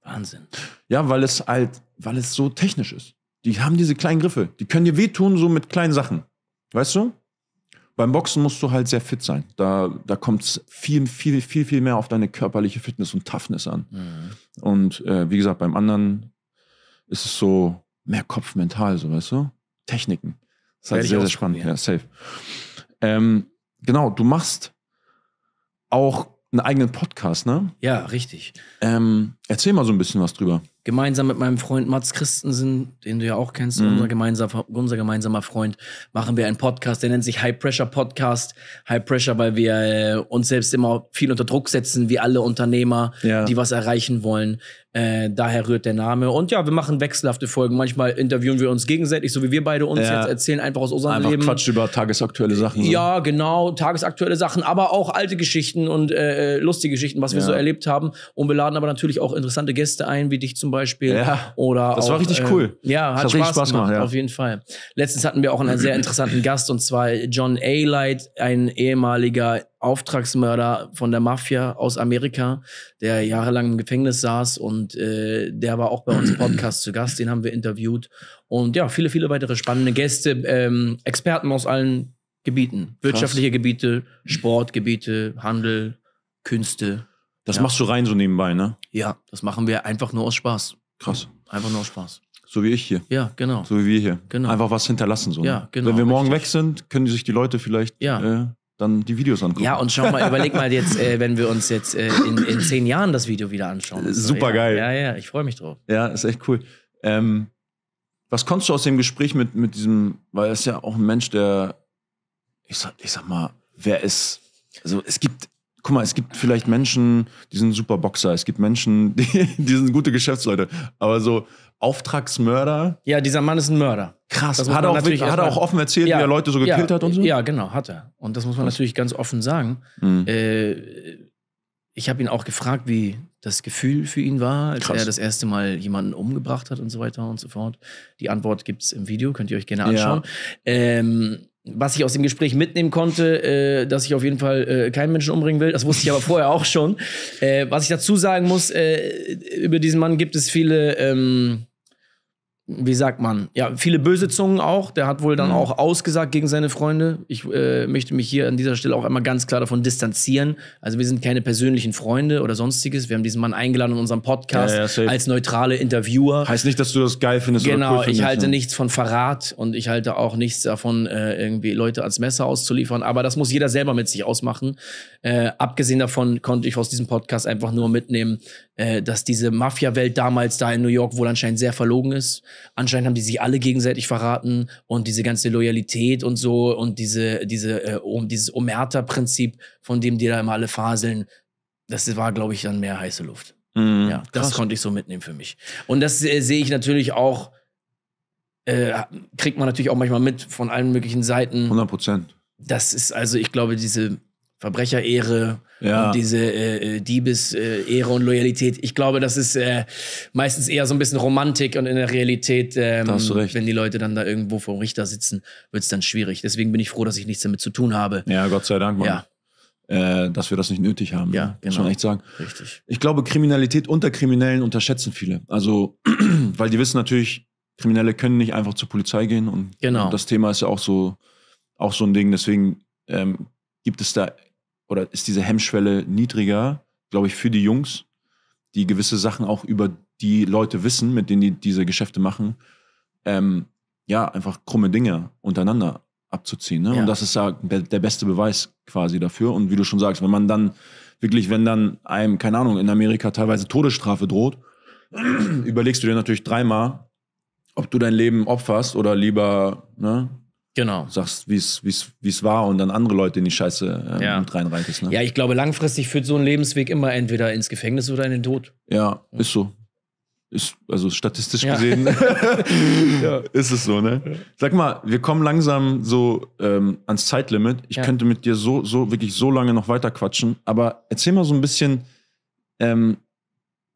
Wahnsinn. Ja, weil es halt, weil es so technisch ist. Die haben diese kleinen Griffe. Die können dir wehtun, so mit kleinen Sachen. Weißt du? Beim Boxen musst du halt sehr fit sein. Da, da kommt es viel, viel, viel, viel mehr auf deine körperliche Fitness und Toughness an. Mhm. Und äh, wie gesagt, beim anderen ist es so mehr Kopf mental, so weißt du? Techniken. Das ist halt sehr, sehr spannend. Ja, safe. Ähm, genau, du machst auch einen eigenen Podcast, ne? Ja, richtig. Ähm, erzähl mal so ein bisschen was drüber gemeinsam mit meinem Freund Mats Christensen, den du ja auch kennst, mhm. unser, gemeinsamer, unser gemeinsamer Freund, machen wir einen Podcast, der nennt sich High Pressure Podcast. High Pressure, weil wir äh, uns selbst immer viel unter Druck setzen, wie alle Unternehmer, ja. die was erreichen wollen. Äh, daher rührt der Name. Und ja, wir machen wechselhafte Folgen. Manchmal interviewen wir uns gegenseitig, so wie wir beide uns ja. jetzt erzählen, einfach aus unserem einfach Leben. Quatsch über tagesaktuelle Sachen. So. Ja, genau, tagesaktuelle Sachen, aber auch alte Geschichten und äh, äh lustige Geschichten, was ja. wir so erlebt haben. Und wir laden aber natürlich auch interessante Gäste ein, wie dich zum Beispiel. Ja, oder das auch, war richtig äh, cool. Ja, hat, hat Spaß, Spaß, gemacht, ja. auf jeden Fall. Letztens hatten wir auch einen sehr interessanten Gast, und zwar John A. Light, ein ehemaliger Auftragsmörder von der Mafia aus Amerika, der jahrelang im Gefängnis saß und äh, der war auch bei uns im [CLEARS THROAT] Podcast zu Gast, den haben wir interviewt. Und ja, viele, viele weitere spannende Gäste, ähm, Experten aus allen Gebieten. Wirtschaftliche Krass. Gebiete, Sportgebiete, Handel, Künste. Das ja. machst du rein so nebenbei, ne? Ja, das machen wir einfach nur aus Spaß. Krass. Einfach nur aus Spaß. So wie ich hier. Ja, genau. So wie wir hier. Genau. Einfach was hinterlassen. So, ne? Ja, genau. Wenn wir morgen richtig. weg sind, können sich die Leute vielleicht. Ja. Äh, dann die Videos angucken. Ja, und schau mal, überleg mal jetzt, äh, wenn wir uns jetzt äh, in, in zehn Jahren das Video wieder anschauen. So, äh, Super ja, geil. Ja, ja, ich freue mich drauf. Ja, ist echt cool. Ähm, was konntest du aus dem Gespräch mit, mit diesem, weil er ist ja auch ein Mensch, der, ich sag, ich sag mal, wer ist, also es gibt, guck mal, es gibt vielleicht Menschen, die sind super Boxer, es gibt Menschen, [LAUGHS] die, die sind gute Geschäftsleute, aber so, Auftragsmörder. Ja, dieser Mann ist ein Mörder. Krass. Hat er, auch, hat er auch offen erzählt, ja, wie er Leute so gekillt ja, hat und so? Ja, genau, hat er. Und das muss man Was? natürlich ganz offen sagen. Mhm. Äh, ich habe ihn auch gefragt, wie das Gefühl für ihn war, als Krass. er das erste Mal jemanden umgebracht hat und so weiter und so fort. Die Antwort gibt es im Video, könnt ihr euch gerne anschauen. Ja. Ähm, was ich aus dem Gespräch mitnehmen konnte, äh, dass ich auf jeden Fall äh, keinen Menschen umbringen will. Das wusste ich aber vorher auch schon. Äh, was ich dazu sagen muss, äh, über diesen Mann gibt es viele ähm, wie sagt man, ja, viele böse Zungen auch. Der hat wohl dann mhm. auch ausgesagt gegen seine Freunde. Ich äh, möchte mich hier an dieser Stelle auch einmal ganz klar davon distanzieren. Also wir sind keine persönlichen Freunde oder sonstiges. Wir haben diesen Mann eingeladen in unserem Podcast ja, ja, als neutrale Interviewer. Heißt nicht, dass du das geil findest genau, oder cool findest. Genau, ich halte ne? nichts von Verrat und ich halte auch nichts davon, äh, irgendwie Leute als Messer auszuliefern. Aber das muss jeder selber mit sich ausmachen. Äh, abgesehen davon konnte ich aus diesem Podcast einfach nur mitnehmen, äh, dass diese Mafia-Welt damals da in New York wohl anscheinend sehr verlogen ist anscheinend haben die sich alle gegenseitig verraten und diese ganze Loyalität und so und diese, diese, äh, um, dieses Omerta-Prinzip, von dem die da immer alle faseln, das war, glaube ich, dann mehr heiße Luft. Mhm, ja, das krass. konnte ich so mitnehmen für mich. Und das äh, sehe ich natürlich auch, äh, kriegt man natürlich auch manchmal mit von allen möglichen Seiten. 100 Prozent. Das ist also, ich glaube, diese Verbrecherehre ja. und diese äh, äh Diebesehre äh, und Loyalität. Ich glaube, das ist äh, meistens eher so ein bisschen Romantik und in der Realität, ähm, wenn die Leute dann da irgendwo vor dem Richter sitzen, wird es dann schwierig. Deswegen bin ich froh, dass ich nichts damit zu tun habe. Ja, Gott sei Dank, Mann. Ja. Äh, dass wir das nicht nötig haben. Ja, ne? genau. Muss man echt sagen. Richtig. Ich glaube, Kriminalität unter Kriminellen unterschätzen viele. Also, [CLEARS THROAT] weil die wissen natürlich, Kriminelle können nicht einfach zur Polizei gehen und, genau. und das Thema ist ja auch so, auch so ein Ding. Deswegen ähm, gibt es da oder ist diese Hemmschwelle niedriger, glaube ich, für die Jungs, die gewisse Sachen auch über die Leute wissen, mit denen die diese Geschäfte machen, ähm, ja, einfach krumme Dinge untereinander abzuziehen. Ne? Ja. Und das ist ja der beste Beweis quasi dafür. Und wie du schon sagst, wenn man dann wirklich, wenn dann einem, keine Ahnung, in Amerika teilweise Todesstrafe droht, [CLEARS THROAT] überlegst du dir natürlich dreimal, ob du dein Leben opferst oder lieber ne, Genau. Sagst, wie es war und dann andere Leute in die Scheiße äh, ja. mit reinreitest. Ne? Ja, ich glaube, langfristig führt so ein Lebensweg immer entweder ins Gefängnis oder in den Tod. Ja, ist so. Ist, also statistisch ja. gesehen [LAUGHS] ja. ist es so, ne? Sag mal, wir kommen langsam so ähm, ans Zeitlimit. Ich könnte mit dir so, so wirklich so lange noch weiter quatschen, aber erzähl mal so ein bisschen, ähm,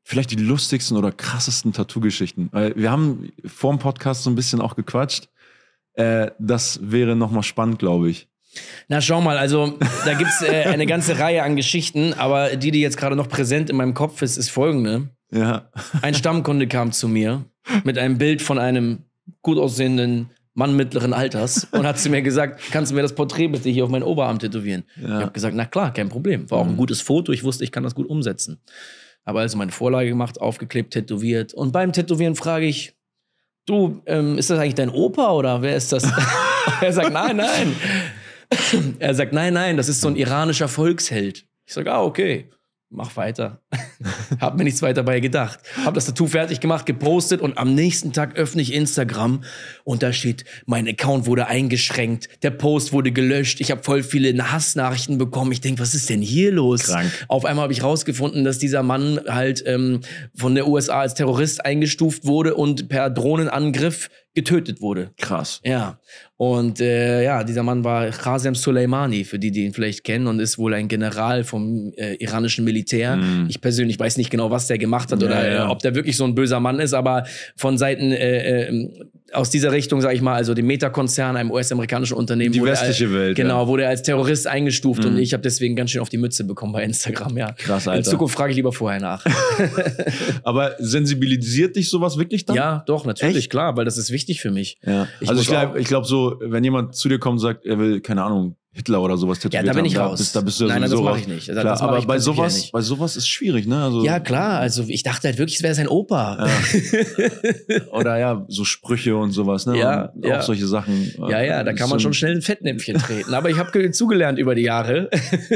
vielleicht die lustigsten oder krassesten Tattoo-Geschichten. Wir haben vor dem Podcast so ein bisschen auch gequatscht. Äh, das wäre nochmal spannend, glaube ich. Na, schau mal, also da gibt es äh, [LAUGHS] eine ganze Reihe an Geschichten, aber die, die jetzt gerade noch präsent in meinem Kopf ist, ist folgende. Ja. Ein Stammkunde kam zu mir mit einem Bild von einem gut aussehenden Mann mittleren Alters und hat zu mir gesagt, kannst du mir das Porträt bitte hier auf meinen Oberarm tätowieren? Ja. Ich habe gesagt, na klar, kein Problem. War auch ein mhm. gutes Foto, ich wusste, ich kann das gut umsetzen. Habe also meine Vorlage gemacht, aufgeklebt, tätowiert und beim Tätowieren frage ich, du, ähm, ist das eigentlich dein Opa oder wer ist das? [LAUGHS] er sagt, nein, nein. er sagt, nein, nein, das ist so ein iranischer Volksheld. Ich sage, ah, okay mach weiter. [LAUGHS] hab mir nichts weiter bei gedacht. Hab das Tattoo fertig gemacht, gepostet und am nächsten Tag öffne ich Instagram und da steht, mein Account wurde eingeschränkt, der Post wurde gelöscht, ich habe voll viele Hassnachrichten bekommen. Ich denk, was ist denn hier los? Krank. Auf einmal habe ich rausgefunden, dass dieser Mann halt ähm, von der USA als Terrorist eingestuft wurde und per Drohnenangriff getötet wurde. Krass. Ja. Und äh, ja, dieser Mann war Qasem Soleimani, für die, die ihn vielleicht kennen, und ist wohl ein General vom äh, iranischen Militär. Mm. Ich persönlich weiß nicht genau, was der gemacht hat ja, oder ja. ob der wirklich so ein böser Mann ist, aber von Seiten äh, ähm, aus dieser Richtung, sage ich mal, also dem Meta-Konzern, einem US-amerikanischen Unternehmen. Die westliche als, Welt. Genau, ja. wurde er als Terrorist eingestuft mhm. und ich habe deswegen ganz schön auf die Mütze bekommen bei Instagram, ja. Krass, Alter. In Zukunft frage ich lieber vorher nach. [LAUGHS] Aber sensibilisiert dich sowas wirklich dann? Ja, doch, natürlich, Echt? klar, weil das ist wichtig für mich. Ja. Ich also ich glaube, ich glaub so, wenn jemand zu dir kommt und sagt, er will, keine Ahnung, Hitler oder sowas tätowiert Ja, da bin ich haben. raus. Da bist, da bist du ja Nein, das mache ich nicht. klar, das aber bei sowas, bei sowas ist schwierig, ne? Also, ja, klar. Also ich dachte halt wirklich, es wäre sein Opa. Ja. oder ja, so Sprüche und sowas, ne? Ja, und ja. Auch solche Sachen. Äh, ja, ja, da kann man schon schnell ein Fettnäpfchen treten. Aber ich habe zugelernt über die Jahre.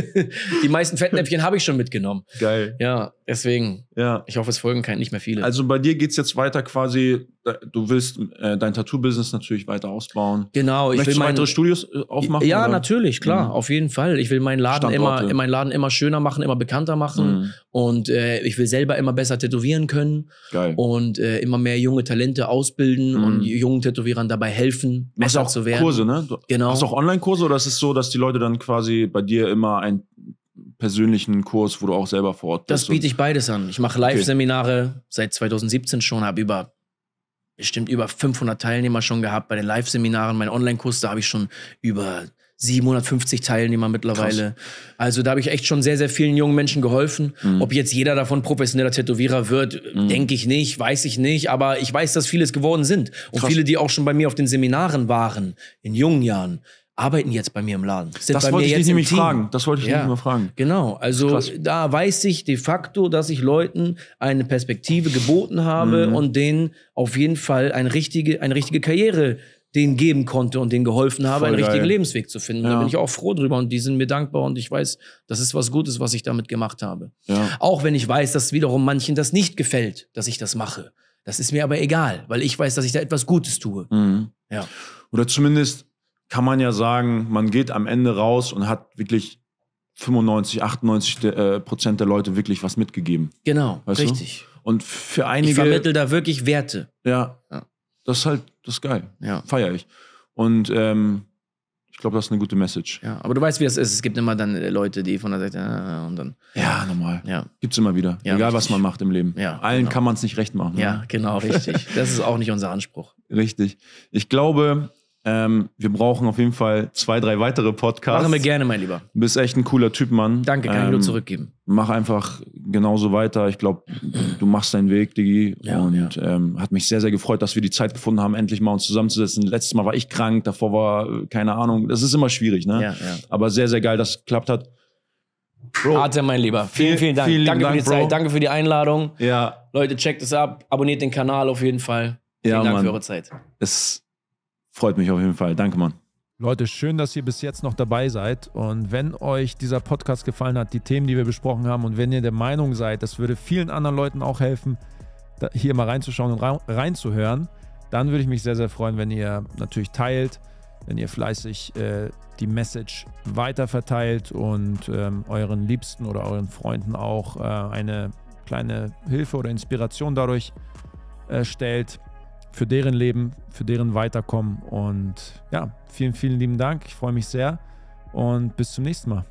[LAUGHS] die meisten Fettnäpfchen habe ich schon mitgenommen. Geil. Ja, deswegen. Ja. Ich hoffe, es folgen kein nicht mehr viele. Also bei dir geht's jetzt weiter quasi du willst äh, dein Tattoo-Business natürlich weiter ausbauen. Genau, ich Möchtest will weitere Studios äh, aufmachen. Ja, oder? natürlich, klar, mhm. auf jeden Fall. Ich will meinen Laden Standorte. immer, meinen Laden immer schöner machen, immer bekannter machen mhm. und äh, ich will selber immer besser tätowieren können Geil. und äh, immer mehr junge Talente ausbilden mhm. und jungen Tätowierern dabei helfen, besser auch zu werden. Kurse, ne? Du genau. Hast du auch Online-Kurse oder ist es so, dass die Leute dann quasi bei dir immer ein persönlichen Kurs, wo du auch selber vor Ort bist? Das biete ich beides an. Ich mache Live-Seminare okay. seit 2017 schon, habe über bestimmt über 500 Teilnehmer schon gehabt bei den Live-Seminaren. Mein Online-Kurs, da habe ich schon über 750 Teilnehmer mittlerweile. Krass. Also da habe ich echt schon sehr, sehr vielen jungen Menschen geholfen. Mhm. Ob jetzt jeder davon professioneller Tätowierer wird, mhm. denke ich nicht, weiß ich nicht. Aber ich weiß, dass viele es geworden sind. Und Krass. viele, die auch schon bei mir auf den Seminaren waren, in jungen Jahren arbeiten jetzt bei mir im Laden. das wollte ich dich nämlich fragen. Das wollte ich ja. mal fragen. Genau, also Krass. da weiß ich de facto, dass ich Leuten eine Perspektive geboten habe mhm. und denen auf jeden Fall eine richtige, eine richtige Karriere den geben konnte und denen geholfen habe, Voll einen geil. richtigen Lebensweg zu finden. Ja. Da bin ich auch froh drüber und die sind mir dankbar und ich weiß, das ist was Gutes, was ich damit gemacht habe. Ja. Auch wenn ich weiß, dass wiederum manchen das nicht gefällt, dass ich das mache. Das ist mir aber egal, weil ich weiß, dass ich da etwas Gutes tue. Mhm. Ja. Oder zumindest kann man ja sagen, man geht am Ende raus und hat wirklich 95, 98 äh, Prozent der Leute wirklich was mitgegeben. Genau, weißt richtig. Du? Und für einige. Ich vermittel da wirklich Werte. Ja, ja. Das ist halt, das ist geil. Ja. Feier ich. Und ähm, ich glaube, das ist eine gute Message. Ja, aber du weißt, wie es ist. Es gibt immer dann äh, Leute, die von der Seite äh, und dann. Ja, normal. Ja. Gibt es immer wieder. Ja, Egal, richtig. was man macht im Leben. Ja, Allen genau. kann man es nicht recht machen. Ne? Ja, genau, [LAUGHS] richtig. das ist auch nicht unser Anspruch. Richtig. Ich glaube, ähm, wir brauchen auf jeden Fall zwei, drei weitere Podcasts. Machen wir gerne, mein Lieber. Du bist echt ein cooler Typ, Mann. Danke, kann ähm, ich nur ähm, zurückgeben. Mach einfach genauso weiter. Ich glaube, du machst deinen Weg, Digi. Ja, und ja. Ähm, hat mich sehr, sehr gefreut, dass wir die Zeit gefunden haben, endlich mal uns zusammenzusetzen. Letztes Mal war ich krank, davor war äh, keine Ahnung. Das ist immer schwierig, ne? Ja, ja. Aber sehr, sehr geil, dass es geklappt hat. Bro. Atem, mein Lieber. Vielen, vielen Dank. Vielen danke Dank, für die Bro. Zeit, danke für die Einladung. Ja. Leute, checkt es ab, abonniert den Kanal auf jeden Fall. Vielen ja, Dank Mann. für eure Zeit. Es Freut mich auf jeden Fall. Danke, Mann. Leute, schön, dass ihr bis jetzt noch dabei seid. Und wenn euch dieser Podcast gefallen hat, die Themen, die wir besprochen haben, und wenn ihr der Meinung seid, das würde vielen anderen Leuten auch helfen, hier mal reinzuschauen und reinzuhören, dann würde ich mich sehr, sehr freuen, wenn ihr natürlich teilt, wenn ihr fleißig äh, die Message weiterverteilt und ähm, euren Liebsten oder euren Freunden auch äh, eine kleine Hilfe oder Inspiration dadurch äh, stellt für deren Leben, für deren Weiterkommen. Und ja, vielen, vielen lieben Dank. Ich freue mich sehr und bis zum nächsten Mal.